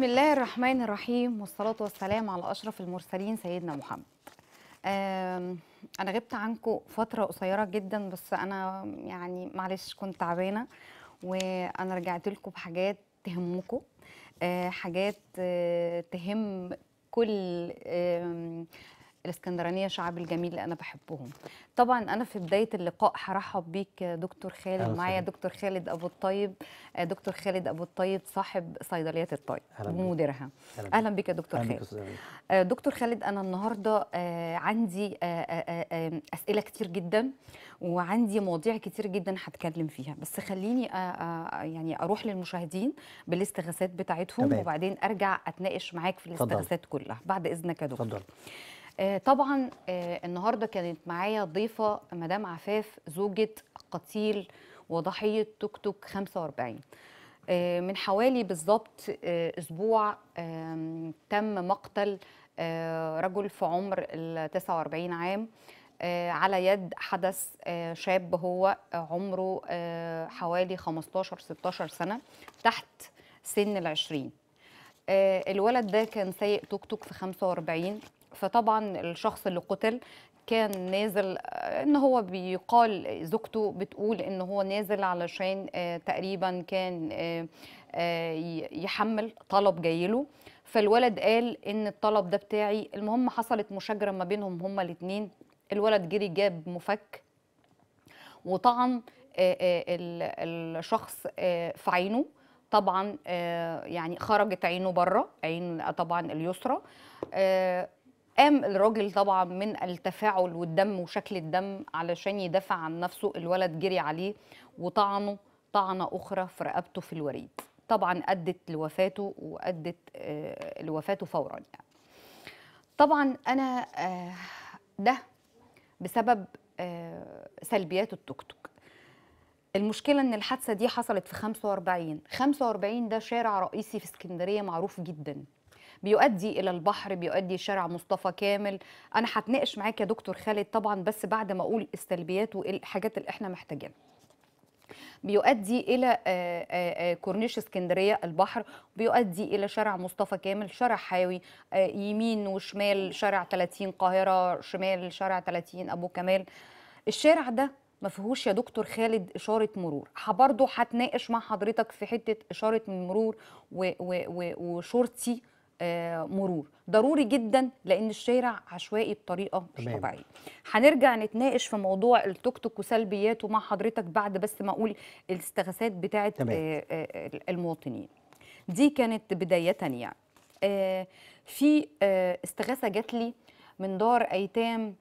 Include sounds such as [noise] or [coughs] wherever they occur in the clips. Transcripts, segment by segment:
بسم الله الرحمن الرحيم والصلاة والسلام على أشرف المرسلين سيدنا محمد أنا غبت عنكم فترة قصيرة جدا بس أنا يعني معلش كنت تعبانة وأنا رجعت لكم بحاجات تهمكم آه، حاجات آه، تهم كل الاسكندرانيه شعب الجميل اللي انا بحبهم طبعا انا في بدايه اللقاء هرحب بيك دكتور خالد معايا دكتور خالد ابو الطيب آه، دكتور خالد ابو الطيب صاحب صيدليه الطيب ومديرها اهلا بك يا دكتور خالد آه، دكتور خالد انا النهارده آه، عندي اسئله كتير جدا وعندي مواضيع كتير جدا هتكلم فيها بس خليني يعني اروح للمشاهدين بالاستغاثات بتاعتهم وبعدين ارجع اتناقش معاك في الاستغاثات كلها بعد اذنك يا دكتور فضل. آه، طبعا آه، النهارده كانت معايا ضيفه مدام عفاف زوجة قتيل وضحية توك توك 45 آه، من حوالي بالظبط اسبوع تم مقتل رجل في عمر ال 49 عام على يد حدث شاب هو عمره حوالي 15 16 سنه تحت سن العشرين الولد ده كان سايق توك توك في 45 فطبعا الشخص اللي قتل كان نازل آه، ان هو بيقال زوجته بتقول ان هو نازل علشان آه، تقريبا كان آه، يحمل طلب جايله فالولد قال ان الطلب ده بتاعي المهم حصلت مشاجره ما بينهم هما الاثنين الولد جري جاب مفك وطعن الشخص في عينه طبعا يعني خرجت عينه بره عين طبعا اليسرى قام الراجل طبعا من التفاعل والدم وشكل الدم علشان يدافع عن نفسه الولد جري عليه وطعنه طعنة أخرى في رقبته في الوريد طبعا أدت لوفاته وأدت آه، لوفاته فورا يعني طبعا أنا آه، ده بسبب آه، سلبيات التوك توك المشكلة إن الحادثة دي حصلت في 45 45 ده شارع رئيسي في اسكندرية معروف جداً بيؤدي الى البحر بيؤدي شارع مصطفى كامل انا هتناقش معاك يا دكتور خالد طبعا بس بعد ما اقول السلبيات والحاجات اللي احنا محتاجينها بيؤدي الى آه، آه، آه، كورنيش اسكندريه البحر بيؤدي الى شارع مصطفى كامل شارع حاوي يمين وشمال شارع 30 قاهره شمال شارع 30 ابو كمال الشارع ده ما فيهوش يا دكتور خالد اشاره مرور برضه هتناقش مع حضرتك في حته اشاره المرور وشرطي آه، مرور ضروري جدا لان الشارع عشوائي بطريقه مش طبيعيه هنرجع نتناقش في موضوع التوك توك وسلبياته مع حضرتك بعد بس ما اقول الاستغاثات بتاعه آه، آه، المواطنين دي كانت بدايه يعني في استغاثه جات لي من دار ايتام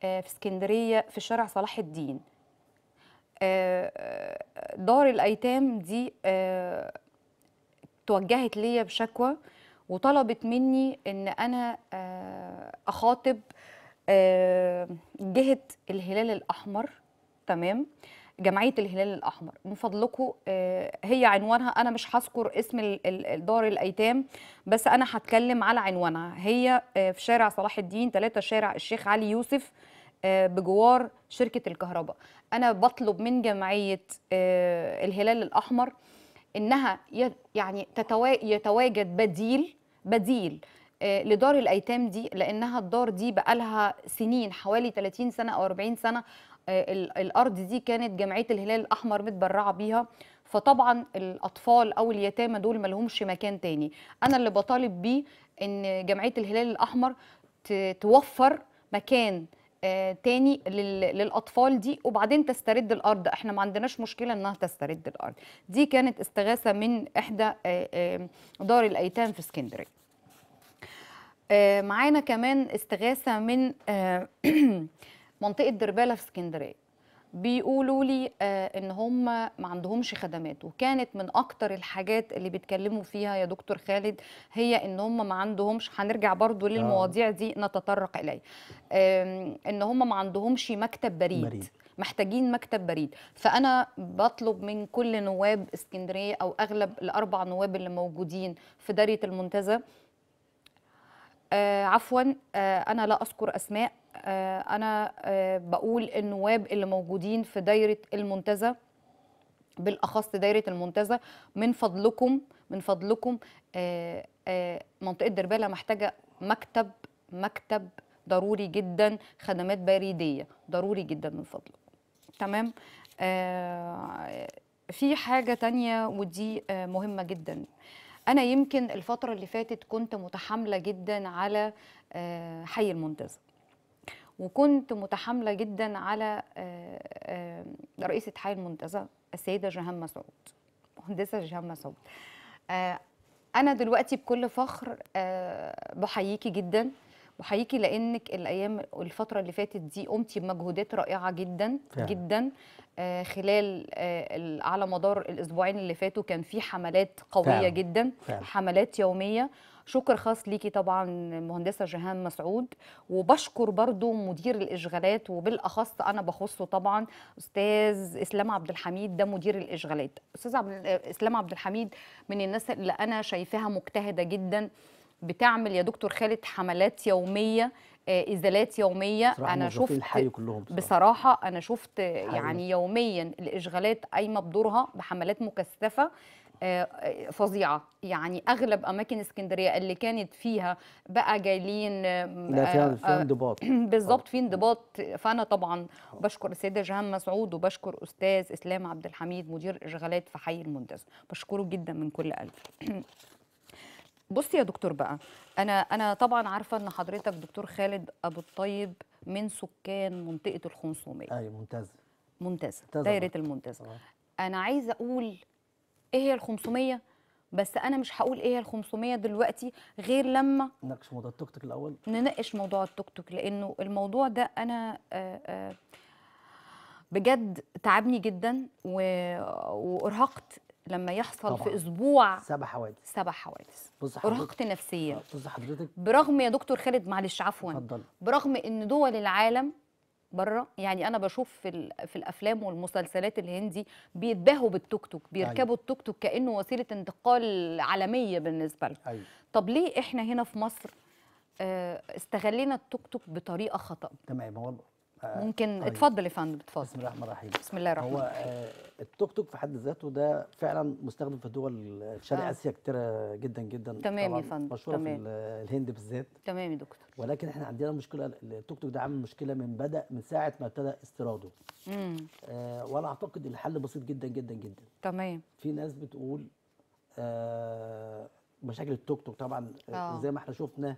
في اسكندريه في شارع صلاح الدين دار الايتام دي توجهت ليا بشكوى وطلبت مني ان انا آه، اخاطب آه، جهه الهلال الاحمر تمام جمعيه الهلال الاحمر من فضلكم آه، هي عنوانها انا مش هذكر اسم دار الايتام بس انا هتكلم على عنوانها هي في شارع صلاح الدين 3 شارع الشيخ علي يوسف بجوار شركه الكهرباء انا بطلب من جمعيه الهلال الاحمر انها يعني يتواجد بديل بديل آه، لدار الايتام دي لانها الدار دي بقالها سنين حوالي 30 سنه او 40 سنه آه، الارض دي كانت جمعيه الهلال الاحمر متبرعه بيها فطبعا الاطفال او اليتامى دول ما لهمش مكان تاني انا اللي بطالب بيه ان جمعيه الهلال الاحمر توفر مكان آه، تاني للاطفال دي وبعدين تسترد الارض احنا ما عندناش مشكله انها تسترد الارض دي كانت استغاثه من احدى آه، آه، دار الايتام في اسكندريه معانا كمان استغاثه من [clears throat] منطقه درباله في اسكندريه بيقولوا لي آه، ان هم ما عندهمش خدمات وكانت من اكتر الحاجات اللي بيتكلموا فيها يا دكتور خالد هي ان هم ما عندهمش هنرجع برضو آه. للمواضيع دي نتطرق اليها ان هم ما عندهمش مكتب بريد, بريد. محتاجين مكتب بريد فانا بطلب من كل نواب اسكندريه او اغلب الاربع نواب اللي موجودين في داريه المنتزه آه عفوا آه انا لا اذكر اسماء آه، انا آه، بقول النواب اللي موجودين في دايره المنتزه بالاخص دايره المنتزه من فضلكم من فضلكم آه، منطقه درباله محتاجه مكتب مكتب ضروري جدا خدمات بريديه ضروري جدا من فضلكم تمام في حاجه تانية ودي مهمه جدا انا يمكن الفتره اللي فاتت كنت متحامله جدا على حي المنتزه وكنت متحامله جدا على آه، آه، رئيسه حي المنتزه السيده جهام مسعود مهندسه جهام مسعود آه، انا دلوقتي بكل فخر بحييكي جدا بحييكي لانك الايام الفتره اللي فاتت دي قمتي بمجهودات رائعه جدا فعلا. جدا خلال على مدار الاسبوعين اللي فاتوا كان في حملات قويه جدا حملات يوميه شكر خاص ليكي طبعا مهندسة جهان مسعود وبشكر برضو مدير الاشغالات وبالاخص انا بخصه طبعا استاذ اسلام عبد الحميد ده مدير الاشغالات استاذ عبد اسلام عبد الحميد من الناس اللي انا شايفاها مجتهده جدا بتعمل يا دكتور خالد حملات يوميه آه، ازالات يوميه انا شفت الحي كلهم بصراحة. بصراحه انا شفت يعني يوميا الاشغالات قايمه بدورها بحملات مكثفه آه، آه، فظيعه يعني اغلب اماكن اسكندريه اللي كانت فيها بقى جايلين لا آه، فيها انضباط [clears throat] بالظبط في انضباط فانا طبعا بشكر السيده جهان مسعود وبشكر استاذ اسلام عبد الحميد مدير اشغالات في حي المنتزه بشكره جدا من كل قلبي [clears throat] بصي يا دكتور بقى انا انا طبعا عارفه ان حضرتك دكتور خالد ابو الطيب من سكان منطقه الخنصوميه ايوه ممتاز ممتازه دايره المنتزه انا عايزه اقول ايه هي ال 500 بس انا مش هقول ايه هي ال 500 دلوقتي غير لما نناقش موضوع التوك توك الاول نناقش موضوع التوك توك لانه الموضوع ده انا آه، آه، بجد تعبني جدا وارهقت لما يحصل طبعا. في اسبوع سبع حوادث سبع حوادث بص حضرتك ارهقت نفسيا بص حضرتك برغم يا دكتور خالد معلش عفوا برغم ان دول العالم بره يعني انا بشوف في, في الافلام والمسلسلات الهندي بيتباهوا بالتوك توك بيركبوا أيوة. التوك توك كانه وسيله انتقال عالميه بالنسبه لهم أيوة. طب ليه احنا هنا في مصر آه، استغلينا التوك توك بطريقه خطا تمام آه، ممكن طيب. اتفضل يا فندم اتفضل بسم الله الرحمن الرحيم بسم الله الرحمن آه، الرحيم هو التوك توك في حد ذاته ده فعلا مستخدم في دول شرق آه. اسيا كتيره جدا جدا تمام يا فندم مشهوره تمام. في الهند بالذات تمام يا دكتور ولكن احنا عندنا مشكله التوك توك ده عامل مشكله من بدا من ساعه ما ابتدى استيراده امم آه وانا اعتقد الحل بسيط جدا جدا جدا تمام في ناس بتقول آه مشاكل التوك توك طبعا آه. آه. زي ما احنا شفنا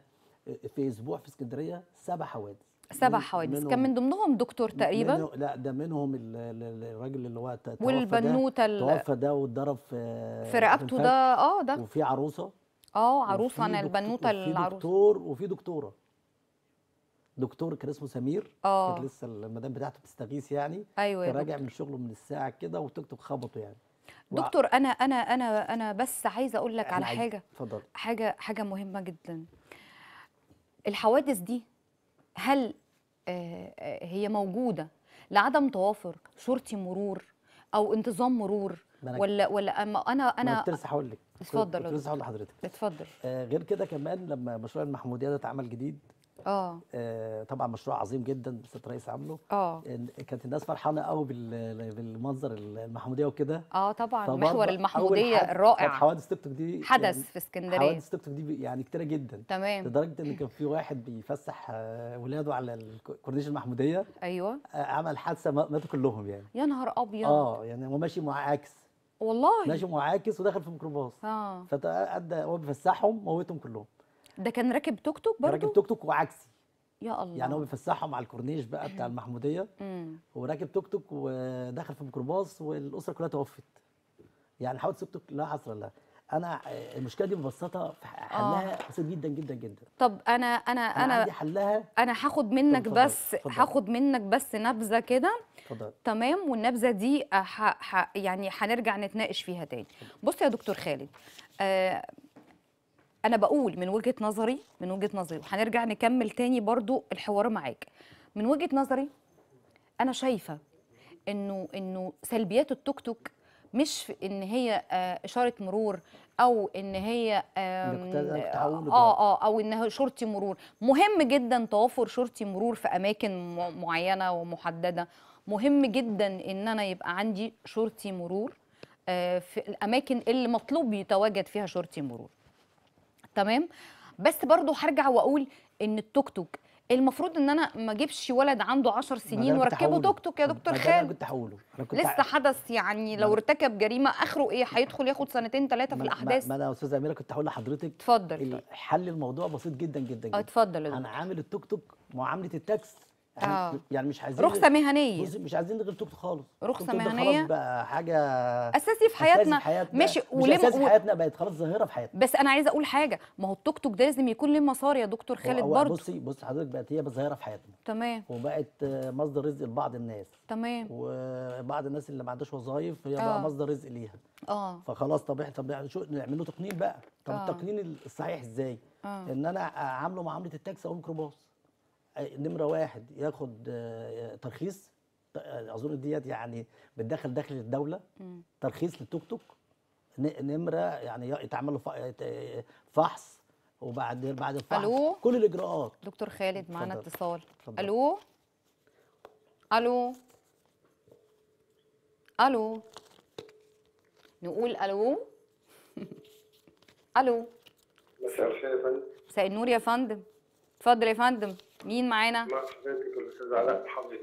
في اسبوع في اسكندريه سبع حوادث سبع حوادث كان من ضمنهم دكتور تقريبا منه لا ده منهم الراجل اللي هو والبنوته توفى ده واتضرب في في رقبته ده اه ده وفي عروسه اه عروسه انا البنوته العروسه دكتور وفي دكتوره دكتور كان اسمه سمير اه كانت لسه المدام بتاعته بتستغيث يعني ايوه كان راجع من شغله من الساعه كده وتوك خبطه يعني دكتور انا انا انا انا بس عايزه اقول لك على حاجه اتفضل حاجه حاجه مهمه جدا الحوادث دي هل آه، آه، هي موجوده لعدم توافر شرطي مرور او انتظام مرور ولا ولا اما انا انا كنت لسه هقول لك اتفضل كنت لسه هقول لحضرتك اتفضل آه غير كده كمان لما مشروع المحموديه ده اتعمل جديد آه. اه طبعا مشروع عظيم جدا السيد رئيس عامله اه كانت الناس فرحانه قوي بالمنظر المحموديه وكده اه طبعا محور المحموديه الرائع حوادث تيك توك دي حدث يعني في اسكندريه حوادث تيك توك دي يعني كتيره جدا تمام لدرجه ان كان في واحد بيفسح آه، ولاده على الكورنيش المحموديه ايوه آه، عمل حادثه ماتوا كلهم يعني يا نهار ابيض اه يعني هو ماشي معاكس والله ماشي معاكس ودخل في ميكروباص اه فادى هو بيفسحهم موتهم كلهم ده كان راكب توك توك برضه راكب توك توك وعكسي يا الله يعني هو بيفسحهم على الكورنيش بقى بتاع المحموديه وراكب توك توك ودخل في ميكروباص والاسره كلها توفت يعني حاولت توك توك لا حصر لها انا المشكله دي ببساطه حلها آه. بسيط جدا جدا جدا طب انا انا انا, عندي حلها انا هاخد منك بس هاخد منك بس نبذه كده تمام والنبذه دي ح... ح... يعني هنرجع نتناقش فيها تاني بص يا دكتور خالد آه انا بقول من وجهه نظري من وجهه نظري وهنرجع نكمل تاني برضو الحوار معاك من وجهه نظري انا شايفه انه انه سلبيات التوك توك مش في ان هي آه، اشاره مرور او ان هي اه اه او انها شرطي مرور مهم جدا توفر شرطي مرور في اماكن معينه ومحدده مهم جدا ان انا يبقى عندي شرطي مرور آه، في الاماكن اللي مطلوب يتواجد فيها شرطي مرور تمام بس برضو هرجع واقول ان التوك توك المفروض ان انا ما اجيبش ولد عنده 10 سنين واركبه توك توك يا دكتور خالد انا كنت هحوله لسه حدث يعني لو ارتكب جريمه اخره ايه هيدخل ياخد سنتين ثلاثه في الاحداث ما انا يا استاذه اميره كنت هقول لحضرتك اتفضل حل الموضوع بسيط جدا جدا, جدا. اتفضل انا عامل التوك توك معامله التاكس يعني, آه. يعني مش عايزين رخصه مهنيه مش عايزين غير توك خالص رخصه مهنيه خلاص بقى حاجه اساسي في حياتنا, في حياتنا. ماشي ولما اساسي في حياتنا بقت خلاص ظاهره في حياتنا بس انا عايزه اقول حاجه ما هو التوك توك ده لازم يكون ليه مسار يا دكتور خالد برضه بصي بصي حضرتك بقت هي ظاهره في حياتنا تمام وبقت مصدر رزق لبعض الناس تمام وبعض الناس اللي ما عندهاش وظايف هي بقى آه. مصدر رزق ليها اه فخلاص طبيعي طب يعني شو نعمل له تقنين بقى طب آه. التقنين الصحيح ازاي ان انا اعامله معامله التاكسي او الميكروباص نمره واحد ياخد آه، ترخيص آه، اظن ديت يعني بتدخل داخل الدوله ترخيص للتوك توك نمره يعني يتعمل فحص وبعد بعد الفحص ألو؟ كل الاجراءات دكتور خالد معانا اتصال الو الو الو نقول الو [laughs] الو مساء الخير يا فندم مساء النور يا فندم اتفضل يا فندم مين معانا؟ الاستاذ علاء محافظه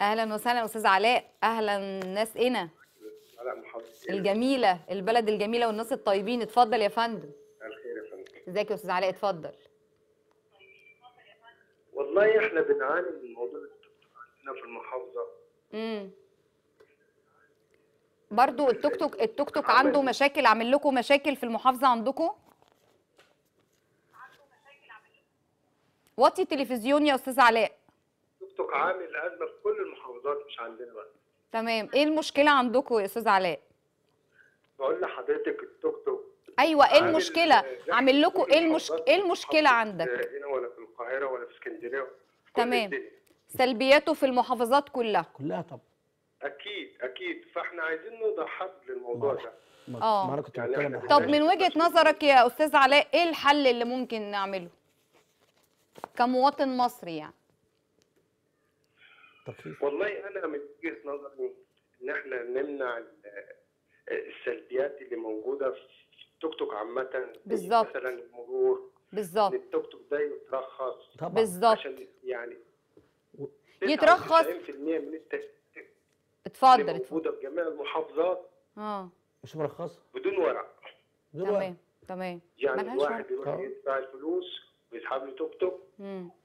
اهلا وسهلا استاذ علاء اهلا ناس هنا علاء محافظه الجميله البلد الجميله والناس الطيبين اتفضل يا فندم الخير يا فندم ازيك يا استاذ علاء اتفضل والله احنا بنعاني من موضوع الدكتور عندنا في المحافظه امم برضه التوك توك التوك توك عنده مشاكل عامل لكم مشاكل في المحافظه عندكم؟ وطي التلفزيون يا استاذ علاء توك توك عامل ازمه في كل المحافظات مش عندنا بس تمام ايه المشكله عندكم يا استاذ علاء بقول لحضرتك التوك توك ايوه ايه المشكله عامل لكم ايه المشكله ايه المشكله عندك هنا ولا في القاهره ولا في اسكندريه تمام سلبياته في المحافظات كلها كلها طب اكيد اكيد فاحنا عايزين نوضع حد للموضوع ده اه طب من وجهه نظرك يا استاذ علاء ايه الحل اللي ممكن نعمله كمواطن مصري يعني والله انا من وجهه نظري ان احنا نمنع السلبيات اللي موجوده في التوك توك عامه بالظبط مثلا المرور بالظبط التوك توك ده يترخص طبعا بالظبط عشان يعني يترخص 90% من اتفضل اتفضل موجوده في جميع المحافظات اه مش مرخصه بدون ورق بدون تمام ورق. تمام يعني الواحد يروح يدفع الفلوس ويسحب له توك توك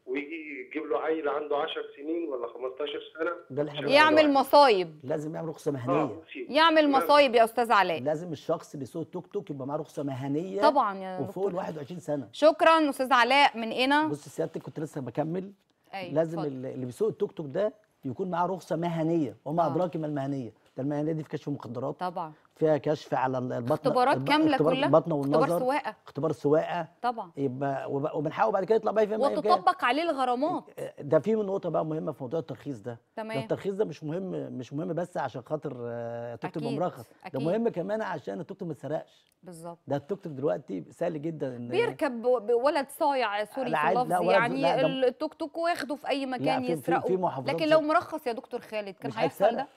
ويجي يجيب له عيل عنده 10 سنين ولا 15 سنه ده اللي احنا يعمل مصايب لازم يعمل رخصه آه، مهنيه آه. يعمل مصايب يا استاذ علاء لازم الشخص اللي بيسوق توك توك يبقى معاه رخصه مهنيه طبعا يا وفوق ال 21 سنه شكرا استاذ علاء من هنا إيه بص سيادتك كنت لسه بكمل أيوة. لازم فضل. اللي بيسوق التوك توك ده يكون معاه رخصه مهنيه وما آه. ادراك ما المهنيه ده المهنيه دي في كشف المخدرات طبعا فيها كشف على البطن اختبارات كامله اختبار كلها البطن والنظر اختبار سواقه اختبار سواقه طبعا يبقى وبنحاول بعد كده يطلع بقى فيما وتطبق عليه الغرامات إيه، إيه، ده في نقطه بقى مهمه في موضوع الترخيص ده تمام ده الترخيص ده مش مهم مش مهم بس عشان خاطر آه، تكتب مرخص ده مهم كمان عشان التوك ما اتسرقش بالظبط ده التوك دلوقتي سهل جدا ان بيركب ولد صايع آه، سوري في اللفظ يعني التوك توك واخده في اي مكان يسرقه لكن لو مرخص يا دكتور خالد كان هيحصل ده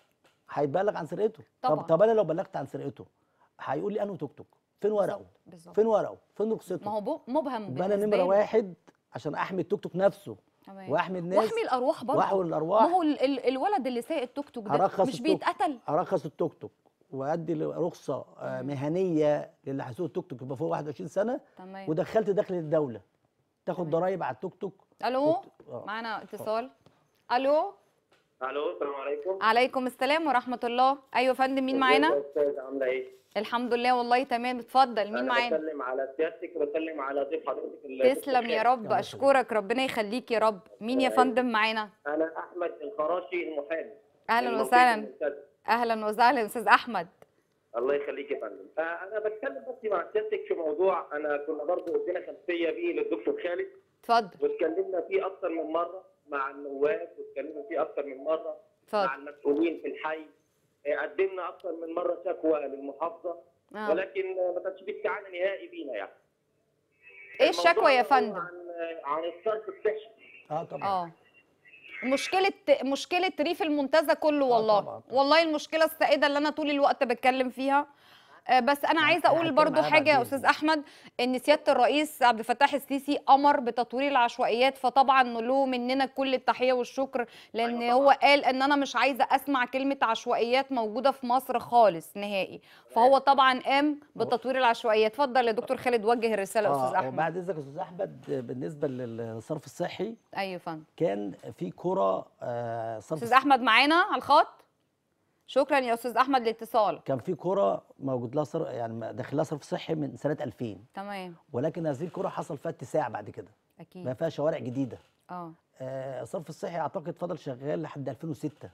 هيبلغ عن سرقته طبعا. طب طب انا لو بلغت عن سرقته هيقول لي انه توك توك فين ورقه بالزبط. فين ورقه فين رخصته ما هو مبهم بالنسبه انا نمره واحد عشان احمي التوك توك نفسه واحمي الناس واحمي الارواح برضه واحمي الارواح ما هو الولد اللي سايق التوك توك ده مش التوك. بيتقتل ارخص التوك توك وادي رخصه آه، مهنيه للي هيسوق التوك توك يبقى فوق 21 سنه تمام. ودخلت دخل الدوله تاخد ضرايب على التوك توك الو وت... آه. معانا اتصال الو الو السلام عليكم عليكم السلام ورحمه الله ايوه يا فندم مين معانا استاذ عامله ايه الحمد لله والله تمام اتفضل مين معانا بتكلم على سيادتك بتكلم على ضيف حضرتك تسلم يا رب اشكرك ربنا يخليك يا رب مين يا فندم معانا انا احمد الخراشي المحامي اهلا وسهلا اهلا وسهلا استاذ احمد الله يخليك يا فندم انا بتكلم بس مع سيادتك في موضوع انا كنا برضه ادينا خلفيه بيه للدكتور خالد اتفضل واتكلمنا فيه اكثر من مره مع النواب واتكلمنا فيه اكثر من مره فضل. مع المسؤولين في الحي آه، قدمنا اكثر من مره شكوى للمحافظه آه. ولكن ما كانش في استعانه نهائي بينا يعني ايه الشكوى يا فندم؟ عن آه، عن الصرف الصحي اه طبعا آه. مشكله مشكله ريف المنتزه كله آه، والله آه والله المشكله السائده اللي انا طول الوقت بتكلم فيها آه، بس انا عايزه اقول برضو حاجه يا استاذ احمد ان سياده الرئيس عبد الفتاح السيسي امر بتطوير العشوائيات فطبعا له مننا كل التحيه والشكر لان أيوة هو قال ان انا مش عايزه اسمع كلمه عشوائيات موجوده في مصر خالص نهائي فهو طبعا قام بتطوير العشوائيات اتفضل يا دكتور خالد وجه الرساله آه استاذ احمد بعد اذنك استاذ احمد بالنسبه للصرف الصحي ايوه فندم كان في كره آه صرف استاذ احمد معانا على الخط شكرا يا استاذ احمد للاتصال كان في كره موجود لها صرف يعني داخل لها صرف صحي من سنه 2000 تمام ولكن هذه الكره حصل فيها اتساع بعد كده اكيد بقى فيها شوارع جديده آه. اه الصرف الصحي اعتقد فضل شغال لحد 2006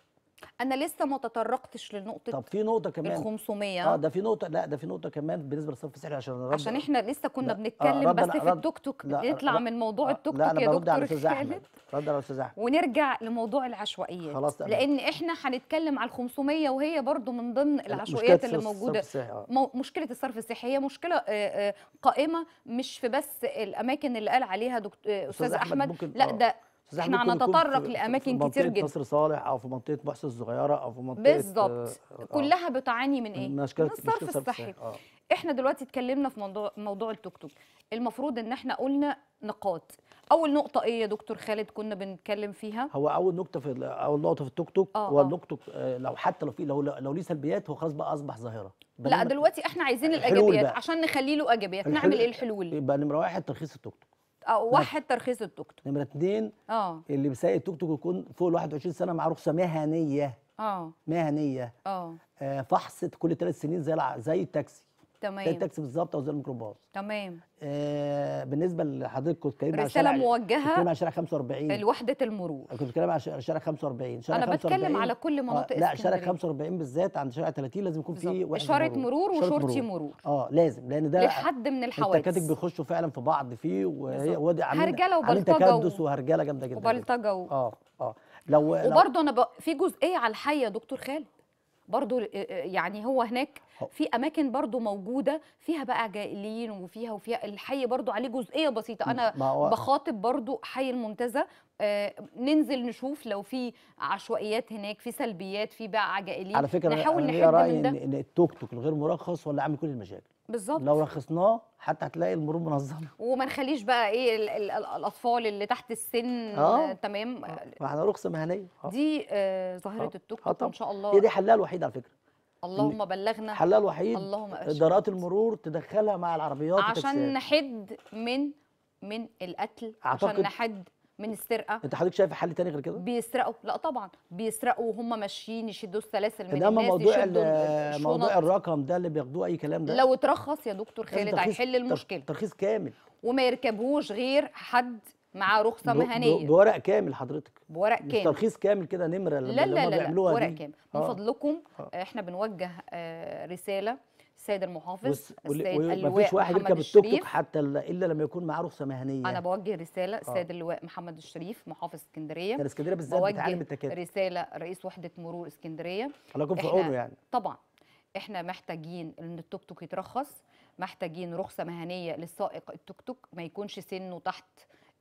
انا لسه ما تطرقتش لنقطه طب في نقطه كمان ال 500 اه ده في نقطه لا ده في نقطه كمان بالنسبه للصرف السحري عشان رد عشان احنا لسه كنا آه، بنتكلم آه بس في التوك توك نطلع من موضوع آه، التوك توك يا دكتور رد على الاستاذ احمد رد على الاستاذ احمد ونرجع لموضوع العشوائيات خلاص لان احنا هنتكلم على ال 500 وهي برضو من ضمن العشوائيات اللي موجوده آه. مشكله الصرف الصحي هي مشكله آآ آآ قائمه مش في بس الاماكن اللي قال عليها دكتور استاذ احمد لا ده احنا هنتطرق لاماكن كتير جدا نصر صالح او في منطقه بحث الصغيره او في منطقه بالظبط آه،, آه كلها بتعاني من ايه من, من الصرف الصحي آه. احنا دلوقتي اتكلمنا في موضوع موضوع التوك توك المفروض ان احنا قلنا نقاط اول نقطه ايه يا دكتور خالد كنا بنتكلم فيها هو اول نقطه في اول نقطه في التوك توك آه هو آه. التوك توك آه، لو حتى لو في لو لو ليه سلبيات هو خلاص بقى اصبح ظاهره لا دلوقتي احنا عايزين الايجابيات عشان نخلي له ايجابيات نعمل ايه الحلول يبقى نمره واحد ترخيص التوك توك اه واحد ترخيص التوك توك نمره اثنين اه اللي بيسايق التوك توك يكون فوق ال 21 سنه مع رخصه مهنيه اه مهنيه اه, آه، فحص كل ثلاث سنين زي زي التاكسي تمام زي التاكسي بالظبط او زي الميكروباص تمام آه بالنسبه لحضرتك كنت شارع رساله على موجهه بتتكلم على شارع 45 لوحده المرور كنت بتكلم على شارع 45 شارع انا بتكلم على كل آه، مناطق آه لا شارع 45 بالذات عند شارع 30 لازم يكون في اشاره مرور, مرور وشرطي مرور. مرور اه لازم لان ده لحد من الحوادث التكاتك بيخشوا فعلا في بعض فيه وهي وادي هرجله وبلطجه تكدس وهرجله جامده جدا وبلطجه اه اه لو وبرضه انا ب... في جزئيه على الحي يا دكتور خالد برضو آه، آه، يعني هو هناك في اماكن برضو موجوده فيها بقى جائلين وفيها وفيها الحي برضو عليه جزئيه بسيطه انا بخاطب برضو حي المنتزه آه، ننزل نشوف لو في عشوائيات هناك في سلبيات في بقى جائلين على فكره نحاول نحل من ده إن التوك توك الغير مرخص ولا عامل كل المشاكل بالظبط لو رخصناه حتى هتلاقي المرور منظم وما نخليش بقى ايه الـ الـ الـ الاطفال اللي تحت السن آه. تمام آه. احنا رخصه مهنيه آه. دي آه ظاهره آه. التوك آه. ان شاء الله هي دي حلها الوحيد على فكره اللهم بلغنا حلها الوحيد اللهم ادارات المرور تدخلها مع العربيات عشان نحد من من القتل عشان نحد من السرقه انت حضرتك شايف حل تاني غير كده بيسرقوا لا طبعا بيسرقوا وهم ماشيين يشدوا السلاسل من انما الناس موضوع موضوع الرقم ده اللي بياخدوه اي كلام ده لو اترخص يا دكتور خالد هيحل المشكله ترخيص كامل وما يركبهوش غير حد معاه رخصه مهنيه بورق كامل حضرتك بورق كامل ترخيص كامل كده نمره لا لا لا, لا بورق دي. كامل آه. من فضلكم آه. احنا بنوجه آه رساله السيد المحافظ السيد اللواء مفيش واحد يركب التوك توك حتى الا لما يكون معاه رخصه مهنيه انا بوجه رساله آه. السيد اللواء محمد الشريف محافظ اسكندريه كان اسكندريه بالذات بتعلم التكاتك رساله رئيس وحده مرور اسكندريه الله يكون في عونه يعني طبعا احنا محتاجين ان التوك توك يترخص محتاجين رخصه مهنيه للسائق التوك توك ما يكونش سنه تحت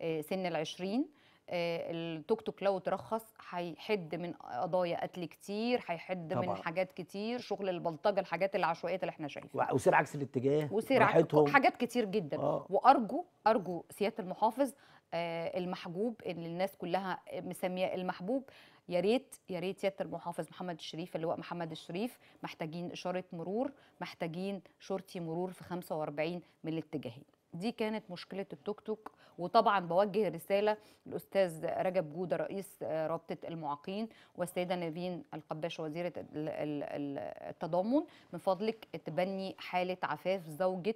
آه، سن العشرين آه، التوك توك لو ترخص هيحد من قضايا قتل كتير هيحد من حاجات كتير شغل البلطجه الحاجات العشوائيه اللي احنا شايفينها وسير عكس الاتجاه وسير عكس حاجات كتير جدا آه. وارجو ارجو سياده المحافظ آه المحجوب اللي الناس كلها مسمياه المحبوب يا ريت يا ريت سياده المحافظ محمد الشريف اللواء محمد الشريف محتاجين اشاره مرور محتاجين شرطي مرور في 45 من الاتجاهين دي كانت مشكله التوك توك وطبعا بوجه رساله للاستاذ رجب جوده رئيس آه، رابطه المعاقين والسيده نبين القباش وزيره التضامن من فضلك تبني حاله عفاف زوجه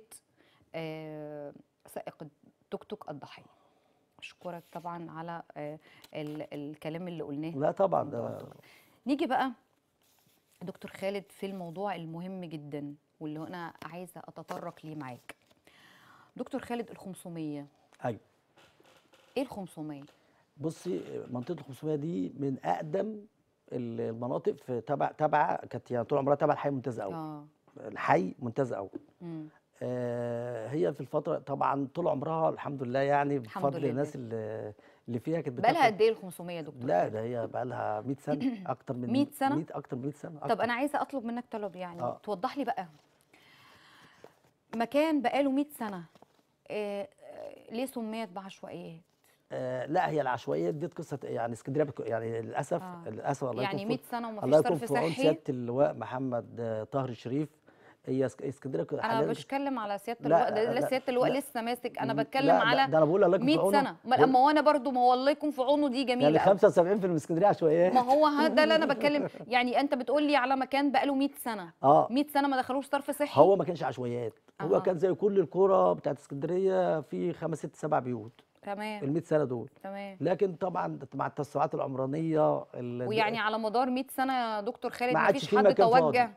آه، سائق التوك توك الضحيه اشكرك طبعا على آه، الكلام اللي قلناه لا طبعا ده نيجي بقى دكتور خالد في الموضوع المهم جدا واللي انا عايزه اتطرق ليه معاك دكتور خالد ال 500 ايوه ايه ال 500 بصي منطقه ال 500 دي من اقدم المناطق في تبع تبع كانت يعني طول عمرها تبع الحي ممتاز قوي آه. الحي ممتاز قوي آه هي في الفتره طبعا طول عمرها الحمد لله يعني بفضل الناس اللي اللي فيها كانت بقى لها قد ايه ال 500 يا دكتور؟ لا ده هي بقى لها 100 سنه [clears throat] اكتر من 100 سنه 100 اكتر من 100 سنه أكتر. طب انا عايزه اطلب منك طلب يعني آه. توضح لي بقى مكان بقاله 100 سنه آه، آه، ليه سميت بعشوائيات آه، لا هي العشوائيات دي قصه يعني اسكندريه يعني للاسف آه. للاسف الله يعني 100 سنه وما فيش صحي الله يكون في سياده اللواء محمد طاهر شريف هي اسكندريه انا مش بتكلم على سياده اللواء ده لا سياده اللواء لسه ماسك انا بتكلم لا على ده انا بقول الله 100 سنه يعني ما هو انا برضو ما هو الله يكون في عونه دي جميله يعني 75% من اسكندريه عشوائيات ما هو ده اللي انا [laughs] بتكلم يعني انت بتقول لي على مكان بقى له 100 سنه اه 100 سنه ما دخلوش صرف صحي هو ما كانش عشوائيات هو كان زي كل القرى بتاعت اسكندريه في خمس ست سبع بيوت تمام ال 100 سنه دول تمام لكن طبعا مع التوسعات العمرانيه ويعني على مدار 100 سنه يا دكتور خالد ما فيش حد توجه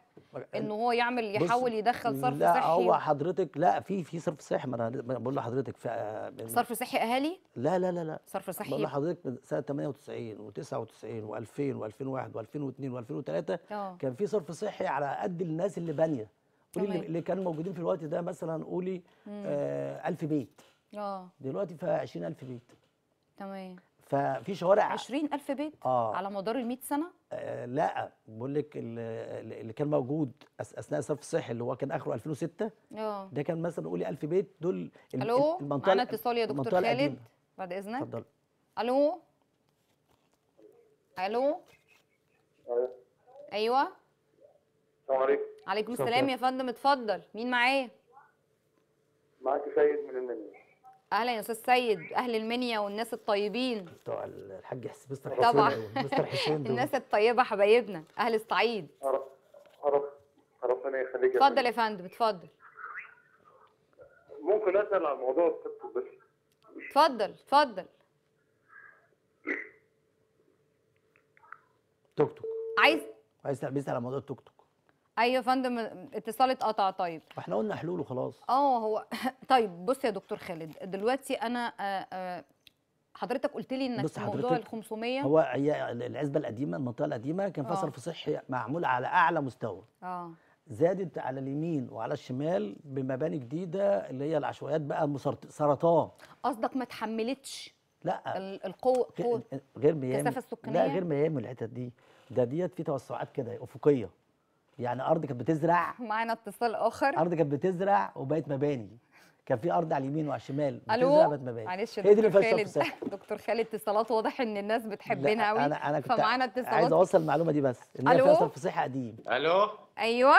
ان هو يعمل يحاول يدخل صرف لا صحي لا هو حضرتك لا في في صرف صحي ما انا بقول لحضرتك آه، صرف صحي اهالي لا لا لا لا صرف صحي بقول لحضرتك من سنه 98 و99 و2000 و2001 و2002 و2003 كان في صرف صحي على قد الناس اللي بانيه قولي اللي كانوا موجودين في الوقت ده مثلا قولي آه 1000 بيت اه دلوقتي في 20000 بيت تمام ففي شوارع 20000 بيت آه. على مدار ال 100 سنه آه لا بقول لك اللي كان موجود اثناء الصرف الصحي اللي هو كان اخره 2006 اه ده كان مثلا قولي 1000 بيت دول الو المنطقه معانا اتصال يا دكتور خالد بعد اذنك اتفضل الو الو ايوه السلام عليكم عليكم السلام يا فندم اتفضل مين معايا معاك سيد من المنيا اهلا يا استاذ سيد اهل المنيا والناس الطيبين بتوع الحاج مستر حسين طبعا مستر حسين طبعا [laughs] الناس الطيبه حبايبنا اهل الصعيد ربنا يخليك اتفضل يا فندم اتفضل ممكن اسال عن موضوع الطب بس اتفضل اتفضل توك توك عايز عايز بيسال عن موضوع التوك توك ايوه يا فندم اتصال اتقطع طيب احنا قلنا حلول وخلاص اه هو [laughs] طيب بص يا دكتور خالد دلوقتي انا آه، آه، حضرتك قلت لي انك في موضوع ال 500 هو هي العزبه القديمه المنطقه القديمه كان فيها صرف صحي معمول على اعلى مستوى اه زادت على اليمين وعلى الشمال بمباني جديده اللي هي العشوائيات بقى سرطان قصدك ما تحملتش لا القوه غير ميامي الكثافه السكانيه لا غير ميامي الحتت دي ده ديت في توسعات كده افقيه يعني ارض كانت بتزرع معانا اتصال اخر ارض كانت بتزرع وبقت مباني كان في ارض على اليمين وعلى الشمال الو معلش دكتور خالد [laughs] دكتور خالد اتصالات واضح ان الناس بتحبنا قوي انا انا كنت فمعانا اتصالات عايز اوصل المعلومه دي بس ان انا فيصل في صحه قديم الو ايوه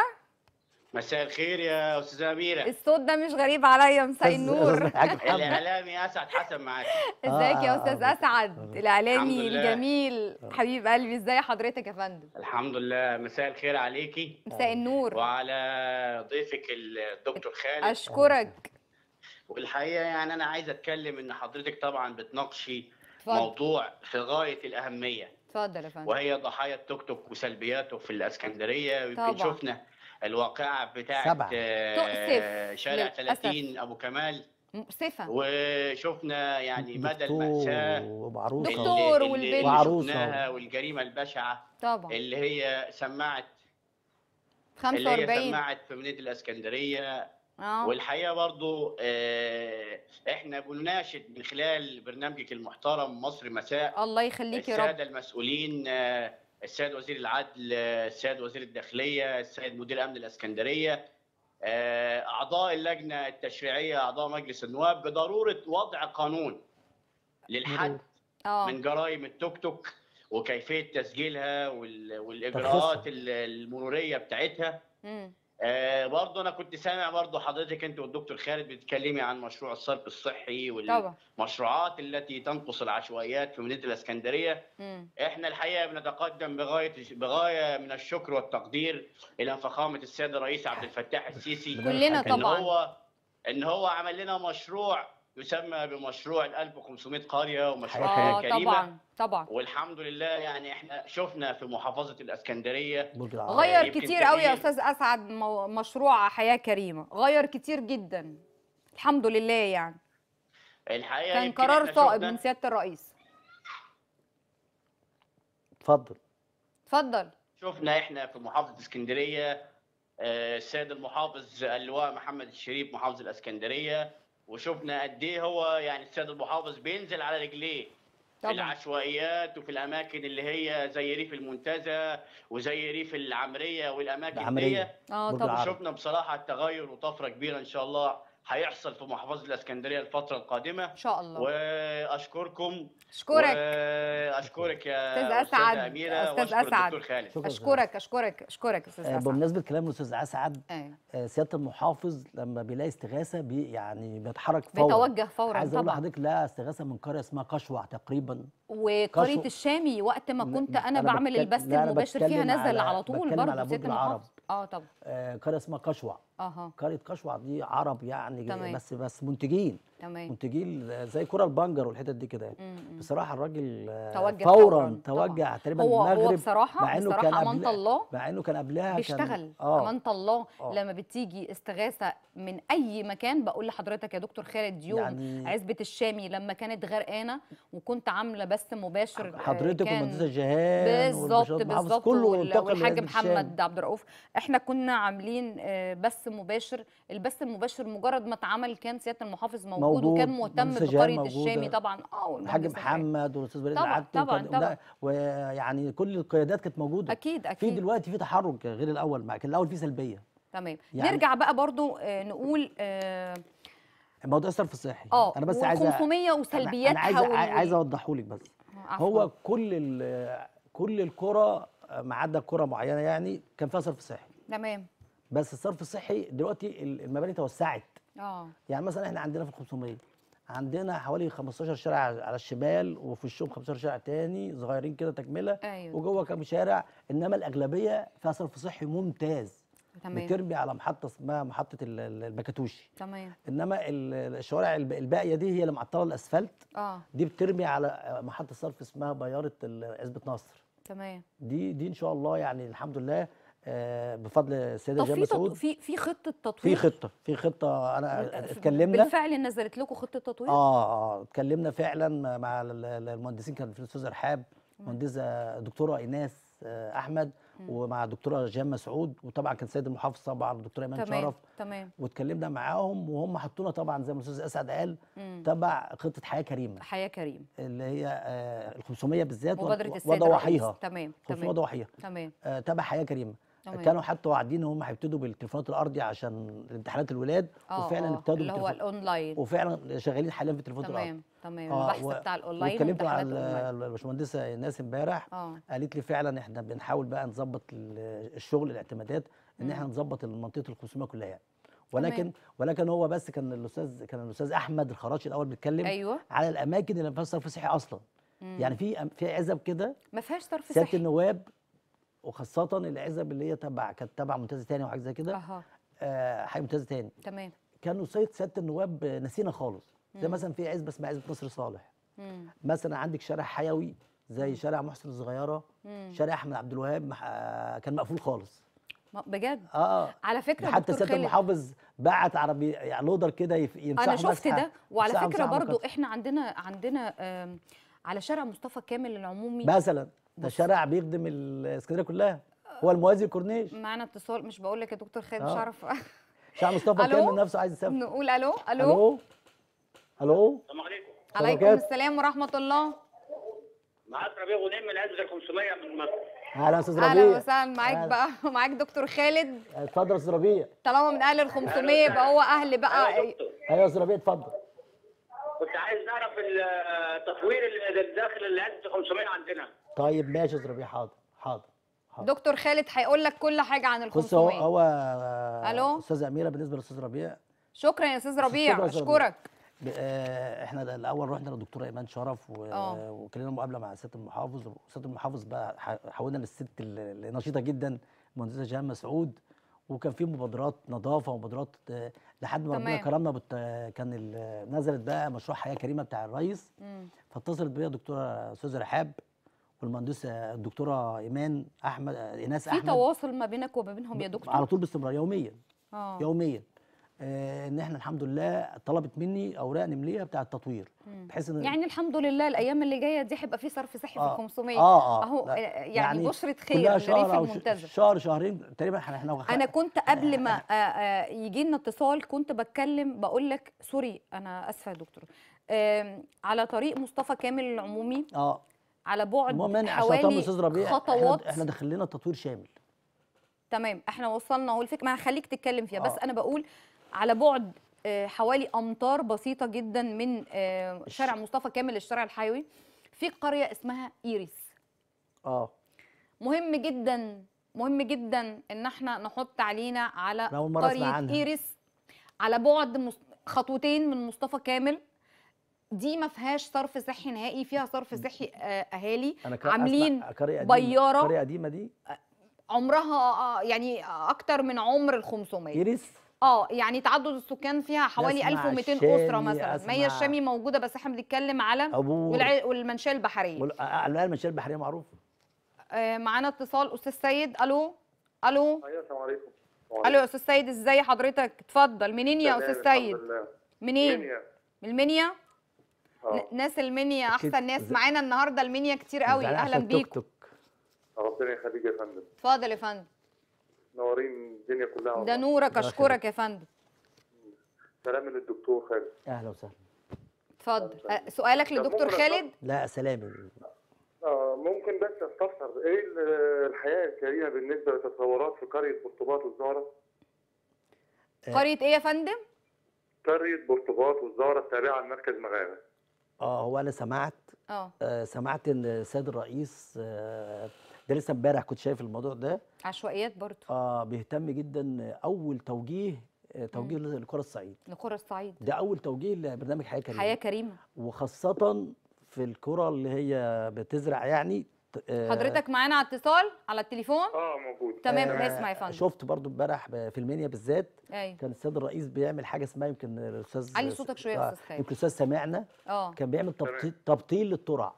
مساء الخير يا استاذه اميره الصوت ده مش غريب عليا مساء النور [laughs] الاعلامي اسعد حسن معاك ازيك يا آه، استاذ اسعد الاعلامي الجميل حبيب قلبي ازاي حضرتك يا فندم الحمد لله مساء الخير عليكي مساء النور وعلى ضيفك الدكتور خالد اشكرك والحقيقه يعني انا عايز اتكلم ان حضرتك طبعا بتناقشي موضوع في غايه الاهميه اتفضل يا فندم وهي ضحايا التوك توك وسلبياته في الاسكندريه ويمكن شفنا الواقعه بتاعه آه شارع 30 أسف. ابو كمال مؤسفه وشفنا يعني مدى المأساة وعروسه دكتور والبنت وعروسه والجريمه البشعه طبعا اللي هي سمعت 45 اللي هي سمعت في مدينه الاسكندريه آه. والحقيقه برضو آه احنا بنناشد من خلال برنامجك المحترم مصر مساء الله يخليك يا رب الساده المسؤولين آه السيد وزير العدل السيد وزير الداخليه السيد مدير امن الاسكندريه آه، اعضاء اللجنه التشريعيه اعضاء مجلس النواب بضروره وضع قانون للحد آه. من جرائم التوك توك وكيفيه تسجيلها والاجراءات المروريه بتاعتها آه، برضه انا كنت سامع برضه حضرتك انت والدكتور خالد بتتكلمي عن مشروع الصرف الصحي والمشروعات التي تنقص العشوائيات في مدينه الاسكندريه مم. احنا الحقيقه بنتقدم بغايه بغايه من الشكر والتقدير الى فخامه السيد الرئيس عبد الفتاح السيسي كلنا طبعا ان هو ان هو عمل لنا مشروع يسمى بمشروع ال 1500 قريه ومشروع آه كريمه طبعا طبعا والحمد لله يعني احنا شفنا في محافظه الاسكندريه آه، غير كتير قوي يا استاذ اسعد مشروع حياه كريمه غير كتير جدا الحمد لله يعني الحقيقه كان قرار صائب من سياده الرئيس اتفضل اتفضل شفنا احنا في محافظه اسكندريه آه، السيد المحافظ اللواء محمد الشريف محافظ الاسكندريه وشفنا قد ايه هو يعني السيد المحافظ بينزل على رجليه في العشوائيات وفي الاماكن اللي هي زي ريف المنتزه وزي ريف العمريه والاماكن العمرية. دي اه طبعا شفنا بصراحه التغير وطفره كبيره ان شاء الله هيحصل في محافظه الاسكندريه الفتره القادمه ان شاء الله واشكركم اشكرك اشكرك يا استاذ اسعد اميره استاذ اسعد دكتور خالد اشكرك اشكرك اشكرك استاذ اسعد آه، بمناسبه كلام الاستاذ اسعد آه، سياده المحافظ لما بيلاقي استغاثه بي يعني بيتحرك فورا بيتوجه فورا عايز اقول لحضرتك لا استغاثه من قريه اسمها قشوع تقريبا وقريه الشامي وقت ما كنت انا, أنا بعمل البث المباشر فيها نزل على, على طول برضه سياده المحافظ اه طبعا آه قريه اسمها قشوع اها قريه قشوع دي عرب يعني تمام. بس بس منتجين تمام منتجين زي كره البنجر والحتت دي كده يعني بصراحه الراجل توجه فورا توجه تقريبا هو المغرب هو بصراحه مع انه بصراحة كان امانه الله مع انه كان قبلها بيشتغل آه امانه الله آه لما بتيجي استغاثه من اي مكان بقول لحضرتك يا دكتور خالد يوم يعني عزبه الشامي لما كانت غرقانه وكنت عامله بث مباشر آه، حضرتك ومنتزه جهاد بالظبط بالظبط كله والحاج محمد عبد الرؤوف احنا كنا عاملين آه، بث مباشر البث المباشر مجرد ما اتعمل كان سياده المحافظ موجود موجود, وكان مهتم بقريه الشامي طبعا اه حاج محمد والاستاذ بريد عبده طبعا طبعا ويعني كل القيادات كانت موجوده اكيد اكيد في دلوقتي في تحرك غير الاول مع كان الاول في سلبيه تمام يعني نرجع بقى برضو آه، نقول آه الموضوع الصرف الصحي اه انا بس عايز 500 وسلبياتها انا عايز عايز اوضحه لك بس عفو. هو كل كل القرى آه، ما عدا كرة معينه يعني كان فيها صرف صحي تمام بس الصرف الصحي دلوقتي المباني توسعت اه يعني مثلا احنا عندنا في ال 500 عندنا حوالي 15 شارع على الشمال وفي الشوم 15 شارع تاني صغيرين كده تكمله أيوة. وجوه كام شارع انما الاغلبيه فيها صرف صحي ممتاز تمام بترمي على محطه اسمها محطه البكاتوشي تمام انما الشوارع الباقيه دي هي اللي معطله الاسفلت اه دي بترمي على محطه صرف اسمها بياره عزبه نصر تمام دي دي ان شاء الله يعني الحمد لله آه، بفضل السيده طب جامعه سعود في في خطه تطوير في خطه في خطه انا اتكلمنا بالفعل نزلت لكم خطه تطوير اه اه اتكلمنا فعلا مع المهندسين كان في الاستاذ رحاب مهندسه دكتوره ايناس آه، احمد ومع دكتوره جيان مسعود وطبعا كان سيد المحافظ طبعا الدكتور ايمان شرف تمام واتكلمنا معاهم وهم حطونا طبعا زي ما الاستاذ اسعد قال تبع خطه حياه كريمه حياه كريمه اللي هي آه ال 500 بالذات مبادره السيد وضواحيها تمام تمام وضواحيها تمام آه تبع حياه كريمه تمام. كانوا حتى واعدين ان هم هيبتدوا بالتليفونات الارضي عشان امتحانات الولاد آه, آه، وفعلا آه ابتدوا اللي هو الاونلاين وفعلا شغالين حاليا في التليفونات الارضي تمام تمام آه البحث و... بتاع الاونلاين اتكلمت مع الباشمهندسه ناس امبارح آه. قالت لي فعلا احنا بنحاول بقى نظبط الشغل الاعتمادات ان احنا نظبط منطقه الخصومه كلها ولكن تمام. ولكن هو بس كان الاستاذ كان الاستاذ احمد الخراشي الاول بيتكلم أيوة. على الاماكن اللي ما فيهاش صرف صحي اصلا مم. يعني في في عزب كده ما فيهاش صرف صحي سياده النواب وخاصه العزب اللي هي تبع كانت تبع ممتاز تاني وحاجه زي كده اها آه، حي ممتاز تاني تمام كانوا سيد سياده النواب نسينا خالص زي مثلا في عزبه اسمها عزبه نصر صالح مم. مثلا عندك شارع حيوي زي شارع محسن الصغيره شارع احمد عبد الوهاب آه، كان مقفول خالص بجد اه على فكره حتى سياده المحافظ بعت عربي يعني لودر كده يمسح انا شفت ده وعلى فكره برضو احنا عندنا عندنا على شارع مصطفى كامل العمومي مثلا ده شارع بيخدم الاسكندريه كلها هو الموازي الكورنيش معانا اتصال مش بقول لك يا دكتور خالد مش آه. عارف شعب مصطفى [laughs] كان من نفسه عايز يسافر نقول الو الو الو الو السلام عليكم عليكم السلام ورحمه الله معاك ربيع غنيم من عزه 500 من مصر اهلا استاذ ربيع اهلا وسهلا معاك بقى ومعاك [laughs] دكتور خالد اتفضل يا استاذ ربيع طالما من اهل ال 500 يبقى هو اهل بقى أيوة, ايوه يا استاذ ربيع اتفضل كنت عايز نعرف التطوير اللي داخل ال 500 عندنا طيب ماشي اضربي حاضر حاضر حاضر دكتور خالد هيقول لك كل حاجه عن الخصوصيه بص هو هو الو استاذ اميره بالنسبه للاستاذ ربيع شكرا يا استاذ ربيع اشكرك آه، احنا الاول رحنا للدكتور ايمان شرف آه. وكلنا مقابله مع سياده المحافظ وسياده المحافظ بقى حولنا للست النشيطه جدا المهندسه جهام مسعود وكان في مبادرات نظافه ومبادرات آه، لحد ما ربنا كرمنا بت... كان نزلت بقى مشروع حياه كريمه بتاع الرئيس فاتصلت بيا دكتوره استاذه رحاب المهندسه الدكتوره ايمان احمد ايناس احمد في تواصل ما بينك وما بينهم يا دكتور على طول باستمرار يوميا آه. يوميا آه، ان احنا الحمد لله طلبت مني اوراق نمليه بتاع التطوير بحيث ان يعني الحمد لله الايام اللي جايه دي هيبقى في صرف صحي آه في 500 اه, آه اهو آه، يعني, يعني بشره خير شهر المنتزه شهر شهرين تقريبا احنا انا كنت قبل ما آه، يجي لنا اتصال كنت بتكلم بقول لك سوري انا اسفه يا دكتور على طريق مصطفى كامل العمومي اه على بعد حوالي خطوات احنا, دخلنا تطوير شامل تمام احنا وصلنا اهو الفكره ما هخليك تتكلم فيها آه. بس انا بقول على بعد آه، حوالي امتار بسيطه جدا من آه، شارع مصطفى كامل الشارع الحيوي في قريه اسمها ايريس اه مهم جدا مهم جدا ان احنا نحط علينا على قريه ايريس على بعد خطوتين من مصطفى كامل دي ما فيهاش صرف صحي نهائي فيها صرف صحي آه، اهالي أنا عاملين بياره قريه قديمه دي آه، عمرها آه، يعني اكتر من عمر ال 500 يرس اه يعني تعدد السكان فيها حوالي 1200 اسره مثلا ما هي الشامي موجوده بس احنا بنتكلم على والع... والمنشاه البحريه وال... المنشاه البحريه معروفه آه معانا اتصال استاذ سيد الو الو ايوه السلام عليكم الو يا استاذ سيد ازاي حضرتك اتفضل منين يا استاذ سيد منين من المنيا آه. ناس المنيا احسن ناس معانا النهارده المنيا كتير قوي اهلا بيك ربنا يخليك يا فندم اتفضل يا فندم منورين الدنيا كلها ده نورك اشكرك يا فندم سلام للدكتور خالد اهلا وسهلا اتفضل أه، سؤالك للدكتور خالد لا سلام آه ممكن بس استفسر ايه الحياه الكريمه بالنسبه للتصورات في قريه بورتوبات والزهره؟ قريه ايه يا فندم؟ قريه بورتوبات والزهره التابعه لمركز مغاره. اه هو انا سمعت اه, آه، سمعت ان السيد الرئيس آه، ده لسه امبارح كنت شايف الموضوع ده عشوائيات برضو اه بيهتم جدا اول توجيه آه، توجيه لكرة الصعيد لكرة الصعيد ده اول توجيه لبرنامج حياه كريمه حياه كريمه وخاصه في الكره اللي هي بتزرع يعني حضرتك معانا على اتصال على التليفون اه موجود تمام آه اسمع يا فندم شفت برضو امبارح في المنيا بالذات أيوة. كان السيد الرئيس بيعمل حاجه اسمها يمكن الاستاذ علي صوتك شويه يا آه، استاذ يمكن الاستاذ سمعنا اه كان بيعمل تبطيل تبطيل للترع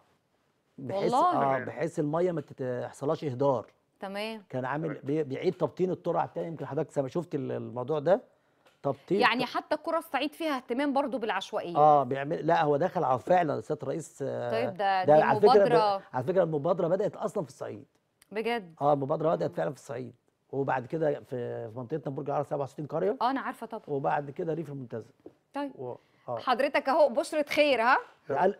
بحيث اه بحيث الميه ما تحصلهاش اهدار تمام كان عامل بيعيد تبطين الترع بتاعي يمكن حضرتك شفت الموضوع ده تبطيل يعني حتى كرة الصعيد فيها اهتمام برضو بالعشوائيه اه بيعمل لا هو دخل على فعلا سياده الرئيس آه، طيب ده, ده دي على فكرة ب... على فكره المبادره بدات اصلا في الصعيد بجد اه المبادره بدات فعلا في الصعيد وبعد كده في منطقتنا برج العرب 67 قريه اه انا عارفه طبعا وبعد كده ريف المنتزه طيب و... آه. حضرتك اهو بشره خير ها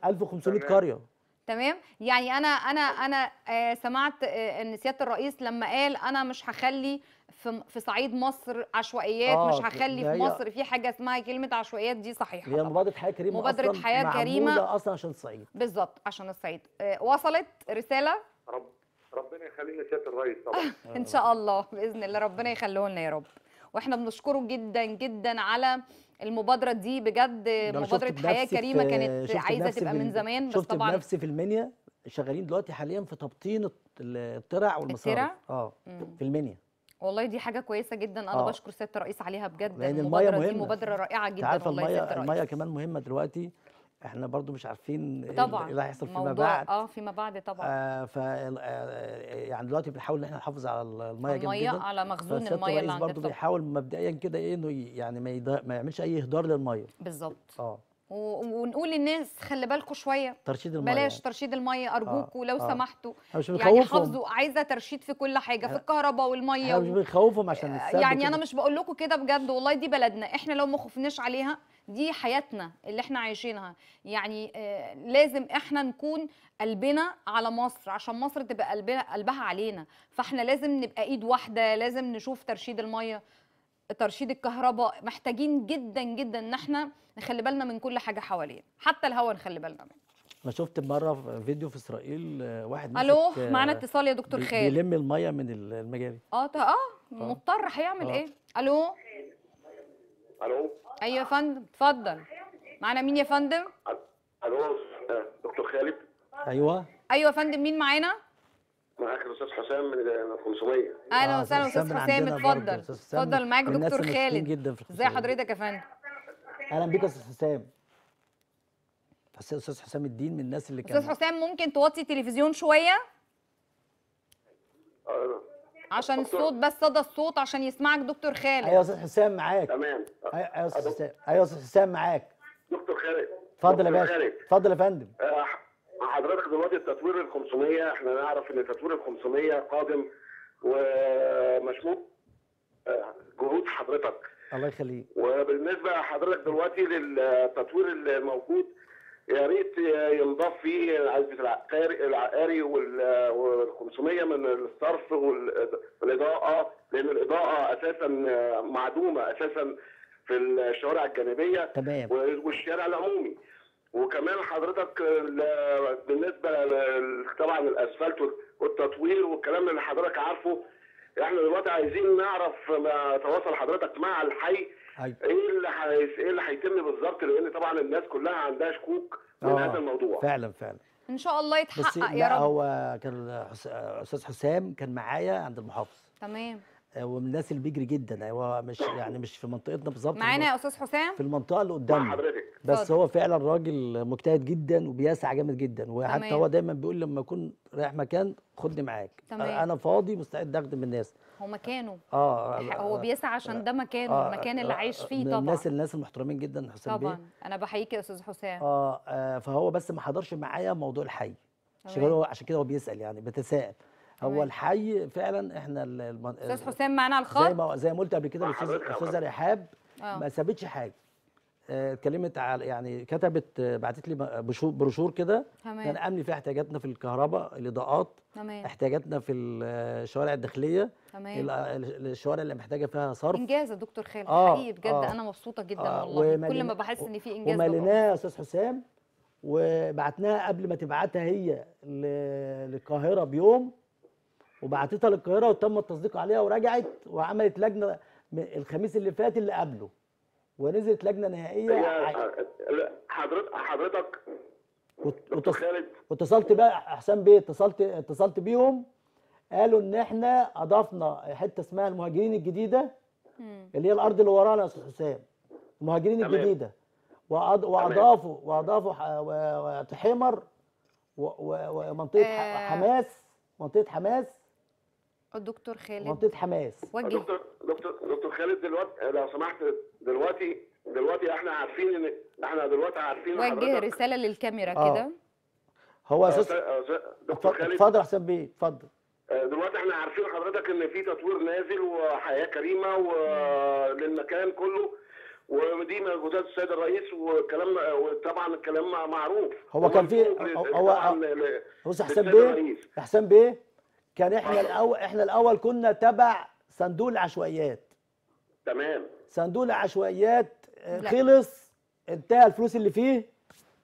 1500 قريه تمام يعني انا انا انا آه، سمعت آه، ان سياده الرئيس لما قال انا مش هخلي في في صعيد مصر عشوائيات آه مش هخلي في مصر في حاجه اسمها كلمه عشوائيات دي صحيحه هي مبادره حياه كريمه مبادره أصلاً حياه كريمه اصلا عشان الصعيد بالظبط عشان الصعيد آه، وصلت رساله رب ربنا يخلي لنا سياده الرئيس طبعا [laughs] ان شاء الله باذن الله ربنا يخليه لنا يا رب واحنا بنشكره جدا جدا على المبادره دي بجد مبادره حياه كريمه كانت عايزه تبقى من زمان بس طبعا شفت نفسي في المنيا شغالين دلوقتي حاليا في تبطين الترع والمصارف الترع؟ اه في المنيا والله دي حاجه كويسه جدا انا آه. بشكر سياده الرئيس عليها بجد لان المبادره دي مهمة. مبادره رائعه جدا والله المية, المية كمان مهمه دلوقتي احنا برضو مش عارفين إيه طبعا ايه اللي هيحصل فيما بعد اه فيما بعد طبعا آه ف آه، آه، يعني دلوقتي بنحاول ان احنا نحافظ على الميه جدا الميه على مخزون الميه اللي عند برضو بيحاول مبدئيا كده ايه انه يعني ما, ما يعملش اي اهدار للميه بالظبط اه ونقول للناس خلي بالكم شويه ترشيد الميه بلاش ترشيد الميه ارجوكم آه. لو آه. سمحتوا يعني حافظوا عايزه ترشيد في كل حاجه في الكهرباء والميه احنا مش بنخوفهم عشان يعني كده. انا مش بقول لكم كده بجد والله دي بلدنا احنا لو ما خفناش عليها دي حياتنا اللي احنا عايشينها يعني آه لازم احنا نكون قلبنا على مصر عشان مصر تبقى قلبنا قلبها علينا فاحنا لازم نبقى ايد واحده لازم نشوف ترشيد الميه ترشيد الكهرباء محتاجين جدا جدا ان احنا نخلي بالنا من كل حاجه حوالينا حتى الهواء نخلي بالنا منه انا شفت مره في فيديو في اسرائيل آه، واحد الو آه، معانا اتصال يا دكتور خالد بيلم الميه من المجاري آه،, اه اه مضطر هيعمل ايه الو الو ايوه يا فندم اتفضل معانا مين يا فندم الو دكتور خالد ايوه ايوه يا فندم مين معانا معاك الاستاذ حسام من 500 اهلا آه، وسهلا استاذ حسام اتفضل اتفضل معاك دكتور خالد ازي حضرتك يا فندم اهلا بيك يا استاذ حسام بس استاذ حسام الدين من الناس اللي كان استاذ حسام ممكن توطي التلفزيون شويه أهلا. عشان دكتور. الصوت بس صدى الصوت عشان يسمعك دكتور خالد ايوه يا استاذ حسام معاك تمام ايوه يا استاذ حسام ايوه يا استاذ حسام معاك دكتور خالد اتفضل يا باشا اتفضل يا فندم آه، مع حضرتك دلوقتي التطوير ال 500 احنا نعرف ان تطوير ال 500 قادم ومشمول آه، جهود حضرتك الله يخليك وبالنسبه لحضرتك دلوقتي للتطوير الموجود يا ريت ينضاف فيه عزبه العقاري العقاري وال 500 من الصرف والاضاءه لان الاضاءه اساسا معدومه اساسا في الشوارع الجانبيه تمام والشارع العمومي وكمان حضرتك بالنسبه طبعا الاسفلت والتطوير والكلام اللي حضرتك عارفه احنا دلوقتي عايزين نعرف تواصل حضرتك مع الحي أيوة. ايه اللي حيس... ايه اللي هيتم بالظبط لان طبعا الناس كلها عندها شكوك من آه، هذا الموضوع فعلا فعلا ان شاء الله يتحقق بس يا رب هو كان استاذ حسام كان معايا عند المحافظ تمام آه، ومن الناس اللي بيجري جدا يعني هو مش يعني مش في منطقتنا بالظبط معانا يا استاذ حسام في المنطقه اللي قدامنا حضرتك بس هو فعلا راجل مجتهد جدا وبيسعى جامد جدا وحتى هو دايما بيقول لما اكون رايح مكان خدني معاك تمام. انا فاضي مستعد اخدم الناس هو مكانه اه, آه، هو آه، بيسعى عشان ده مكانه آه المكان اللي عايش فيه طبعا الناس الناس المحترمين جدا حسام طبعا بيه. انا بحييك يا استاذ حسام آه, اه فهو بس ما حضرش معايا موضوع الحي عشان كده هو بيسال يعني بيتساءل هو الحي فعلا احنا استاذ حسام معانا على الخط زي ما زي ما قلت قبل كده استاذ رحاب آه. ما سابتش حاجه آه، اتكلمت على يعني كتبت بعتت لي بروشور كده كان امني فيها احتياجاتنا في الكهرباء الاضاءات احتياجاتنا في الشوارع الداخليه تمام الشوارع اللي محتاجه فيها صرف انجاز يا دكتور خالد آه حقيقي بجد آه انا مبسوطه جدا آه والله كل ما بحس ان في انجاز وماليناها يا استاذ حسام وبعتناها قبل ما تبعتها هي للقاهره بيوم وبعتتها للقاهره وتم التصديق عليها ورجعت وعملت لجنه الخميس اللي فات اللي قبله ونزلت لجنه نهائيه حضرتك حضرتك واتصلت بقى حسام بيه اتصلت اتصلت بيهم قالوا ان احنا اضفنا حته اسمها المهاجرين الجديده اللي هي الارض اللي ورانا يا استاذ حسام المهاجرين الجديده واضافوا واضافوا حمر ومنطقه آه. حماس منطقه حماس الدكتور خالد منطقه حماس دكتور دكتور دكتور خالد دلوقتي لو سمحت دلوقتي دلوقتي احنا عارفين ان احنا دلوقتي عارفين وجه رساله للكاميرا آه. كده هو استاذ دكتور خالد اتفضل حسام بيه اتفضل آه، دلوقتي احنا عارفين حضرتك ان في تطوير نازل وحياه كريمه وللمكان كله ودي مجهودات السيد الرئيس والكلام وطبعا الكلام معروف هو كان في هو هو آه. بص حسام بيه حسام بيه كان احنا الاول احنا الاول كنا تبع صندوق العشوائيات تمام صندوق العشوائيات آه، خلص انتهى الفلوس اللي فيه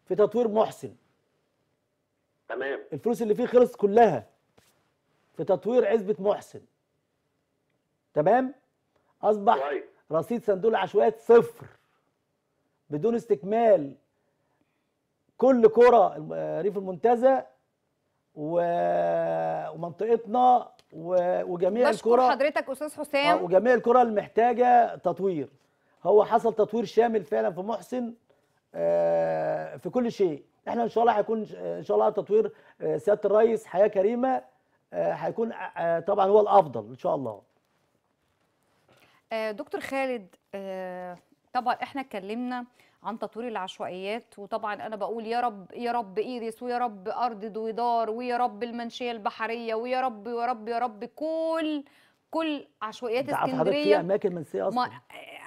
في تطوير محسن تمام الفلوس اللي فيه خلص كلها في تطوير عزبه محسن تمام اصبح واي. رصيد صندوق العشوائيات صفر بدون استكمال كل كره آه، ريف المنتزه ومنطقتنا وجميع الكره حضرتك استاذ حسام آه، وجميع الكره المحتاجه تطوير هو حصل تطوير شامل فعلا في محسن آه، في كل شيء احنا ان شاء الله هيكون آه، ان شاء الله تطوير سياده الرئيس حياه كريمه هيكون طبعا هو الافضل ان شاء الله دكتور خالد طبعا احنا اتكلمنا عن تطوير العشوائيات وطبعا انا بقول يا رب يا رب ايريس ويا رب ارض دويدار ويا رب المنشيه البحريه ويا رب ويا رب يا رب كل كل عشوائيات اسكندريه في اماكن منسيه اصلا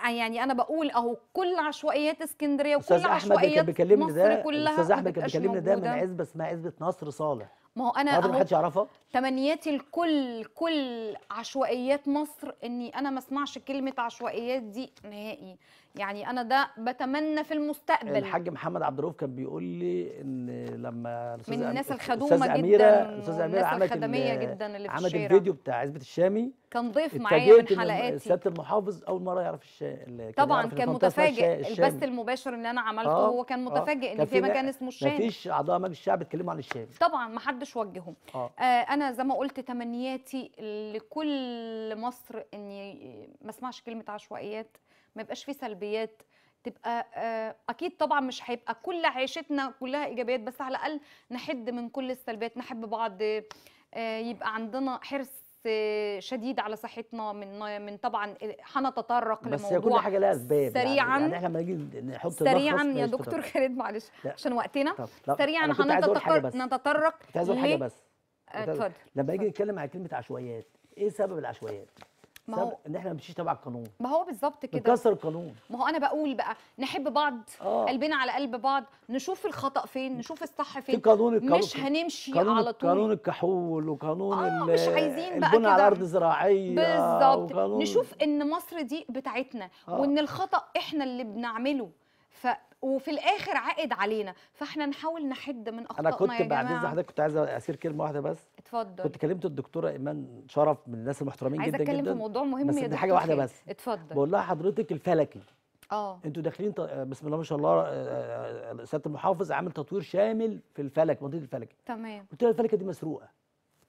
آه، يعني انا بقول اهو كل عشوائيات اسكندريه وكل عشوائيات مصر ده كلها استاذ احمد كان بيكلمني ده من عزبه اسمها عزبه نصر صالح ما هو انا ما حدش يعرفها تمنياتي لكل كل عشوائيات مصر اني انا ما اسمعش كلمه عشوائيات دي نهائي يعني انا ده بتمنى في المستقبل الحاج محمد عبد الرؤوف كان بيقول لي ان لما من الناس الخدومه جدا الاستاذه امير عملت الخدميه جدا اللي في عملت الفيديو بتاع عزبه الشامي كان ضيف معايا من حلقاتي سياده المحافظ اول مره يعرف الشا... طبعا كان متفاجئ البث المباشر اللي انا عملته آه هو كان آه. متفاجئ آه ان في مكان اسمه ما مفيش اعضاء مجلس الشعب اتكلموا عن الشامي طبعا ما حدش وجههم آه. آه انا زي ما قلت تمنياتي لكل مصر اني ما اسمعش كلمه عشوائيات ما يبقاش فيه سلبيات تبقى آه، اكيد طبعا مش هيبقى كل عيشتنا كلها ايجابيات بس على الاقل نحد من كل السلبيات نحب بعض آه، يبقى عندنا حرص آه، شديد على صحتنا من من طبعا هنتطرق بس كل حاجه لها اسباب يعني سريعا يعني احنا لما نيجي نحط سريعا يا دكتور خالد معلش عشان وقتنا سريعا هنتطرق نتطرق كنت عايز حاجه بس اتفضل لما يجي نتكلم على كلمه عشوائيات ايه سبب العشوائيات؟ ما هو ان احنا ما تبع القانون ما هو بالظبط كده نكسر القانون ما هو انا بقول بقى نحب بعض آه. قلبنا على قلب بعض نشوف الخطا فين نشوف الصح فين في قانون القانون مش هنمشي قانون على طول قانون الكحول وقانون آه مش عايزين بقى كده على ارض زراعيه بالظبط نشوف ان مصر دي بتاعتنا آه. وان الخطا احنا اللي بنعمله ف وفي الاخر عائد علينا فاحنا نحاول نحد من اخطائنا انا كنت بعد اذن حضرتك كنت عايزه اسير كلمه واحده بس اتفضل كنت كلمت الدكتوره ايمان شرف من الناس المحترمين جدا جدا عايزه اتكلم في موضوع مهم بس دي حاجه واحده بس اتفضل بقول لها حضرتك الفلكي اه انتوا داخلين ط... آه، بسم الله ما شاء الله آه، آه، سياده المحافظ عامل تطوير شامل في الفلك منطقه الفلك تمام قلت لها الفلكه دي مسروقه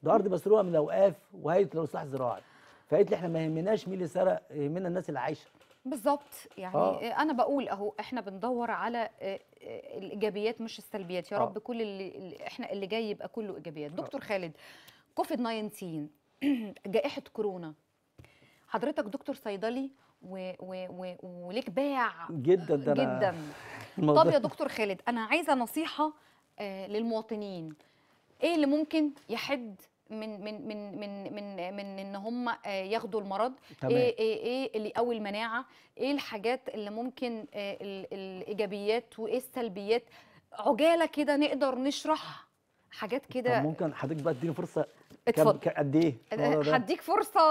ده ارض مسروقه من الاوقاف وهيئه الاصلاح الزراعي فقالت لي احنا ما يهمناش مين اللي سرق يهمنا الناس اللي عايشه بالظبط يعني آه. انا بقول اهو احنا بندور على آه، آه، الايجابيات مش السلبيات يا آه. رب كل اللي احنا اللي جاي يبقى كله ايجابيات آه. دكتور آه. خالد كوفيد 19 [clears throat] جائحه كورونا حضرتك دكتور صيدلي و... و... و... وليك باع جدا ده جدا طب يا دكتور خالد انا عايزه نصيحه للمواطنين ايه اللي ممكن يحد من من من من من, من ان هم آه، ياخدوا المرض تمام. ايه ايه ايه اللي قوي المناعه ايه الحاجات اللي ممكن آه، الايجابيات وايه السلبيات عجاله كده نقدر نشرح حاجات كده ممكن حضرتك بقى تديني فرصه اتفضل قد ايه آه، هديك فرصه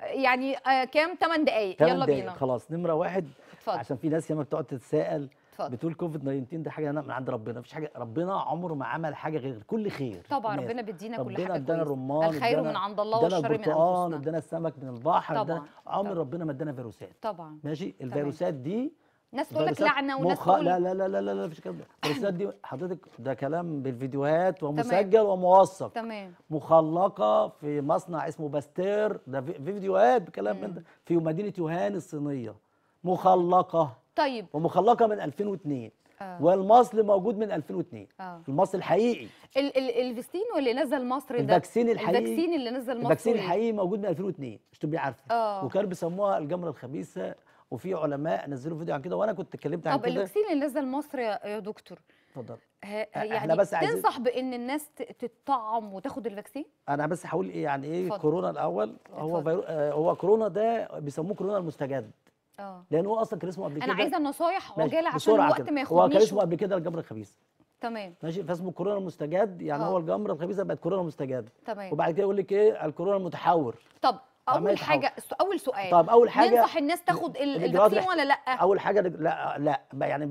يعني كام 8 دقائق يلا بينا خلاص نمره واحد اتفضل. عشان في ناس ياما بتقعد تتساءل اتفضل بتقول كوفيد 19 ده حاجه من عند ربنا مفيش حاجه ربنا عمره ما عمل حاجه غير كل خير طبعا ربنا بيدينا كل حاجه ربنا ادانا الرمان الخير من عند الله والشر من انفسنا ادانا السمك من البحر ادانا عمر ربنا ما ادانا فيروسات طبعا ماشي الفيروسات دي ناس تقول لك لعنه وناس تقول لا لا لا لا لا مفيش كلام الفيروسات دي حضرتك ده كلام بالفيديوهات ومسجل وموثق تمام مخلقه في مصنع اسمه باستير ده في فيديوهات بكلام من ده في مدينه يوهان الصينيه مخلقه طيب ومخلقه من 2002 آه. والمصل موجود من 2002 آه. المصل الحقيقي ال ال الفيستين اللي نزل مصر ده الفاكسين الحقيقي الفاكسين اللي نزل مصر الفاكسين الحقيقي موجود من 2002 مش تبقي عارفه آه. وكانوا بيسموها الجمره الخبيثه وفي علماء نزلوا فيديو عن كده وانا كنت اتكلمت عن كده طب الفاكسين اللي نزل مصر يا دكتور اتفضل يعني احنا بس عايزين تنصح بان الناس تتطعم وتاخد الفاكسين انا بس هقول ايه يعني ايه فضل. كورونا الاول هو فضل. آه، هو كورونا ده بيسموه كورونا المستجد اه لان هو اصلا كان اسمه قبل كده انا عايزه النصايح عاجله عشان الوقت ما ياخدنيش هو كان اسمه قبل كده الجمر الخبيث تمام ماشي فاسمه الكورونا المستجد يعني أوه. هو الجمره الخبيثه بقت كورونا مستجد تمام وبعد كده يقول لك ايه الكورونا المتحور طب اول حاجه اول سؤال طب اول حاجه ننصح الناس تاخد الفاكسين ولا لا اول حاجه لا لا يعني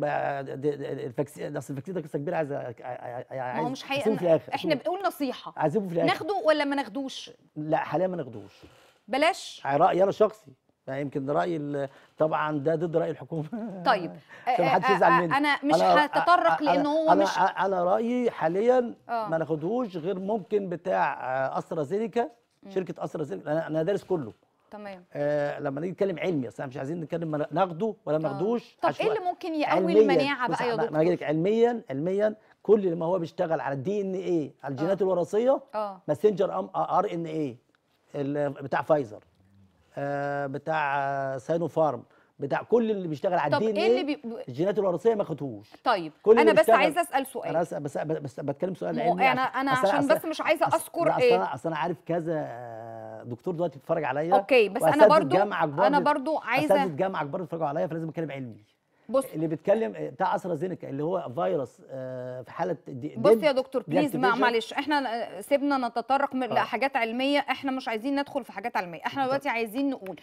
الفاكسين اصل الفاكسين ده قصه كبيره عايز يعني ما هو مش هيقفل في الاخر احنا بنقول نصيحه عايزينه في الاخر ناخده ولا ما ناخدوش لا حاليا ما ناخدوش بلاش رايي انا شخصي يعني يمكن راي طبعا ده ضد راي الحكومه طيب [laughs] محدش آه، آه، يزعل آه، مني انا مش هتطرق لانه هو مش انا, رايي حاليا أوه. ما ناخدهوش غير ممكن بتاع استرازينيكا شركه استرازينيكا انا دارس كله تمام آه لما نيجي نتكلم علمي اصل مش عايزين نتكلم ناخده ولا ما ناخدوش طب ايه اللي ممكن يقوي المناعه بقى يا دكتور؟ ما انا علميا علميا كل ما هو بيشتغل على الدي ان ايه على الجينات أوه. الوراثيه اه ماسنجر ار ان ايه بتاع فايزر آه، بتاع سانو فارم بتاع كل اللي بيشتغل على الدي ان ايه بي... الجينات الوراثيه ما خدتوش طيب كل انا بس عايز عايزه اسال سؤال انا بس بس بتكلم سؤال علمي يعني انا انا عشان, عشان بس مش عايزه اذكر ايه اصل انا, أصل أنا عارف كذا آه، دكتور دلوقتي بيتفرج عليا اوكي بس انا برضو انا برضو عايزه اساتذه جامعه كبار بيتفرجوا عليا فلازم اتكلم علمي بص اللي بيتكلم بتاع استرازينيكا اللي هو فيروس آه، في حاله دي بص يا دكتور بليز معلش احنا سيبنا نتطرق آه. لحاجات علميه احنا مش عايزين ندخل في حاجات علميه احنا دلوقتي عايزين نقول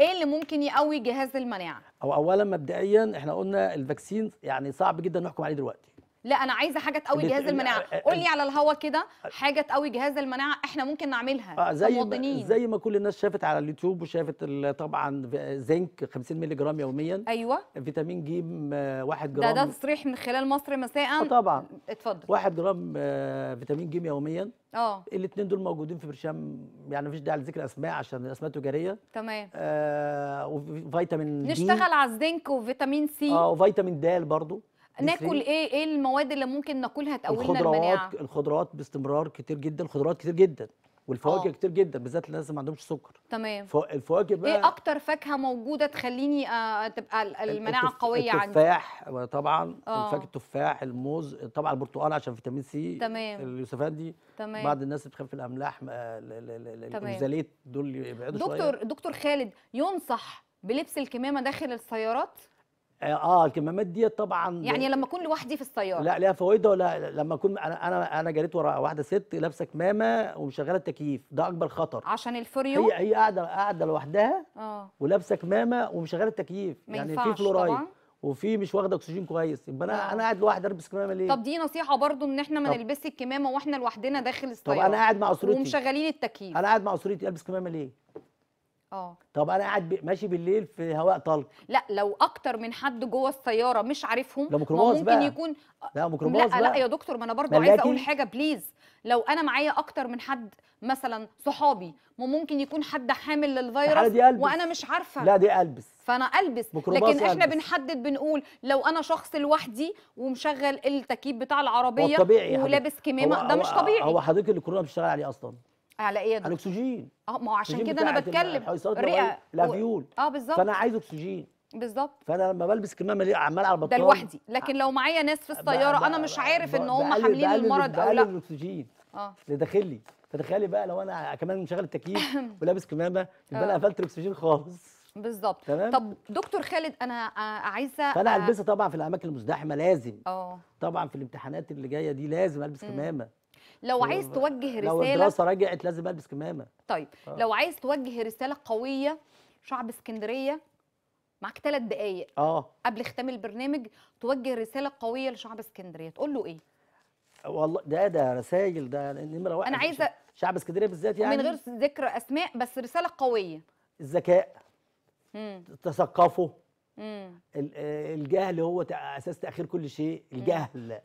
ايه اللي ممكن يقوي جهاز المناعه؟ هو أو اولا مبدئيا احنا قلنا الفاكسين يعني صعب جدا نحكم عليه دلوقتي لا انا عايزه حاجه تقوي جهاز المناعه قول لي على الهوا كده حاجه تقوي جهاز المناعه احنا ممكن نعملها آه زي ما زي ما كل الناس شافت على اليوتيوب وشافت طبعا زنك 50 مللي جرام يوميا ايوه فيتامين ج 1 جرام ده ده تصريح من خلال مصر مساء آه طبعا اتفضل 1 جرام آه، فيتامين ج يوميا اه الاثنين دول موجودين في برشام يعني مفيش داعي لذكر اسماء عشان الاسماء تجاريه تمام آه وفيتامين نشتغل على الزنك وفيتامين سي اه وفيتامين د برضه ناكل ايه ايه المواد اللي ممكن ناكلها تقوي لنا المناعه يعني؟ الخضروات باستمرار كتير جدا الخضروات كتير جدا والفواكه آه. كتير جدا بالذات الناس اللي ما عندهمش سكر تمام الفواكه بقى ايه اكتر فاكهه موجوده تخليني آه تبقى المناعه التف... قويه عندي التفاح طبعا آه. الفاكهه التفاح الموز طبعا البرتقال عشان فيتامين سي تمام اليوسفان دي تمام بعض الناس بتخاف الاملاح الزليت دول يبعدوا دكتور شوية. دكتور خالد ينصح بلبس الكمامه داخل السيارات آه،, اه الكمامات دي طبعا يعني لما اكون لوحدي في السياره لا ليها فوائد ولا لما اكون انا انا انا جريت ورا واحده ست لابسه كمامه ومشغله التكييف ده اكبر خطر عشان الفريو هي هي قاعده قاعده لوحدها اه ولابسه كمامه ومشغله التكييف يعني في فلورايد وفي مش واخده اكسجين كويس يبقى انا آه. انا قاعد لوحدي البس كمامه ليه طب دي نصيحه برضو ان احنا ما نلبسش الكمامه واحنا لوحدنا داخل السياره طب انا قاعد مع اسرتي ومشغلين التكييف انا قاعد مع اسرتي البس كمامه ليه اه طب انا قاعد ماشي بالليل في هواء طلق لا لو اكتر من حد جوه السياره مش عارفهم لا ممكن بقى. يكون لا ميكروباص لا بقى. لا يا دكتور ما انا برضو عايزه اقول حاجه بليز لو انا معايا اكتر من حد مثلا صحابي ممكن يكون حد حامل للفيروس وانا مش عارفه لا دي البس فانا البس لكن ألبس. احنا بنحدد بنقول لو انا شخص لوحدي ومشغل التكييف بتاع العربيه ولابس كمامه ده مش طبيعي هو حضرتك الكورونا بتشتغل عليه اصلا على ايه على الاكسجين اه ما هو عشان كده انا بتكلم الرئه الافيول إيه؟ اه بالظبط فانا عايز اكسجين بالظبط فانا لما بلبس كمامه ليه عمال على البطال ده لوحدي لكن لو معايا ناس في السياره بقى انا مش عارف ان هم حاملين المرض او لا الاكسجين اه اللي داخلي فتخيلي بقى لو انا كمان مشغل التكييف [coughs] ولابس كمامه يبقى انا آه. قفلت الاكسجين خالص بالظبط طب دكتور خالد انا آه، عايزه فانا البسها آه. طبعا في الاماكن المزدحمه لازم اه طبعا في الامتحانات اللي جايه دي لازم البس كمامه لو عايز توجه رساله لو الدراسه رجعت لازم البس كمامه طيب آه. لو عايز توجه رساله قويه شعب اسكندريه معاك ثلاث دقائق اه قبل ختام البرنامج توجه رساله قويه لشعب اسكندريه تقول له ايه والله ده ده رسائل ده نمره واحد انا عايزه شعب اسكندريه بالذات يعني من غير ذكر اسماء بس رساله قويه الذكاء تثقفوا آه، الجهل هو اساس تاخير كل شيء الجهل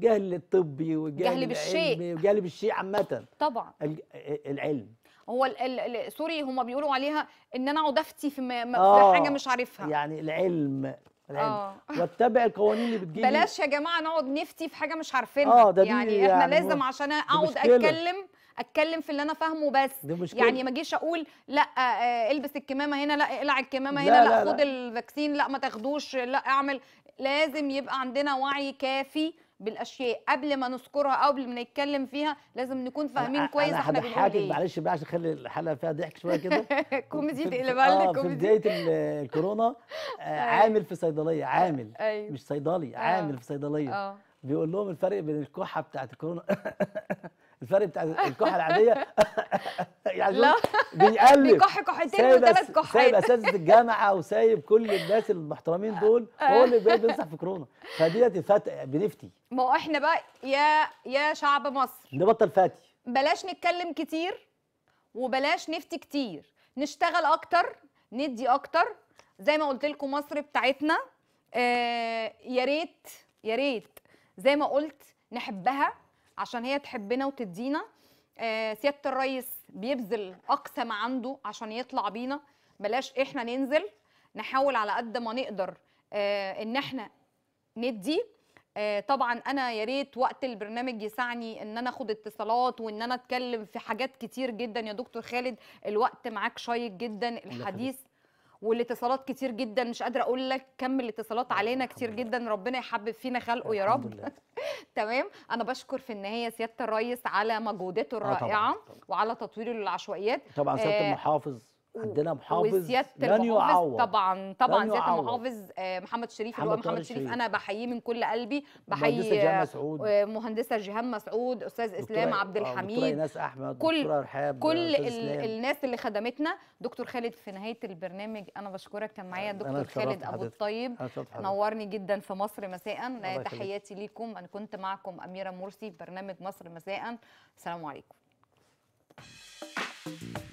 جهل الطبي والجهل بالشيء وجهل بالشيء عامه طبعا آه، العلم هو ال ال سوري هم بيقولوا عليها ان انا اقعد افتي في, في آه، حاجه مش عارفها يعني العلم العلم آه. واتبع القوانين اللي بتجيلي بلاش يا جماعه نقعد نفتي في حاجه مش عارفينها آه ده يعني احنا يعني لازم عشان اقعد اتكلم اتكلم في اللي انا فاهمه بس دي مشكلة. يعني ما اجيش اقول لا آه، آه، البس الكمامه هنا لا اقلع الكمامه هنا لا, لا, لا خد الفاكسين لا ما تاخدوش لا اعمل لازم يبقى عندنا وعي كافي بالاشياء قبل ما نذكرها او قبل ما نتكلم فيها لازم نكون فاهمين كويس احنا بنقول ايه معلش بقى عشان نخلي الحلقه فيها ضحك شويه كده كوميدي تقلب بالك كوميدي في آه، بدايه الكورونا أيوة. عامل في صيدليه عامل أيوة. أيوه. مش صيدلي عامل في صيدليه بيقول لهم الفرق بين الكحه بتاعت الكورونا [laughs] الفرق بتاع الكحه العاديه [laughs] يعني لا بيقلب بيكح كحتين وثلاث كحات سايب اساتذه الجامعه وسايب كل الناس المحترمين دول [laughs] هو اللي بينصح في كورونا فديت فات بنفتي ما هو احنا بقى يا يا شعب مصر نبطل فاتي بلاش نتكلم كتير وبلاش نفتي كتير نشتغل اكتر ندي اكتر زي ما قلت لكم مصر بتاعتنا آه يا ريت يا ريت زي ما قلت نحبها عشان هي تحبنا وتدينا آه، سياده الرئيس بيبذل اقصى ما عنده عشان يطلع بينا بلاش احنا ننزل نحاول على قد ما نقدر آه، ان احنا ندي آه، طبعا انا يا ريت وقت البرنامج يسعني ان انا اخد اتصالات وان انا اتكلم في حاجات كتير جدا يا دكتور خالد الوقت معاك شيق جدا الحديث والاتصالات كتير جدا مش قادره اقول لك كم الاتصالات علينا كتير جدا ربنا يحبب فينا خلقه يا رب [laughs] تمام انا بشكر في النهايه سياده الرئيس على مجهوداته آه، الرائعه طبعًا. طبعًا. وعلى تطويره للعشوائيات طبعا سياده آه المحافظ عندنا محافظ لن يعوض طبعا طبعا سياده المحافظ آه، محمد شريف اللي هو محمد شريف, شريف انا بحييه من كل قلبي بحيي مهندسه جهام آه، آه، جيهان مسعود استاذ اسلام عبد الحميد ناس احمد كل رحاب كل الناس اللي خدمتنا دكتور خالد في نهايه البرنامج انا بشكرك كان معايا دكتور خالد ابو الطيب نورني جدا في مصر مساء تحياتي ليكم انا كنت معكم اميره مرسي في برنامج مصر مساء السلام عليكم Thank you.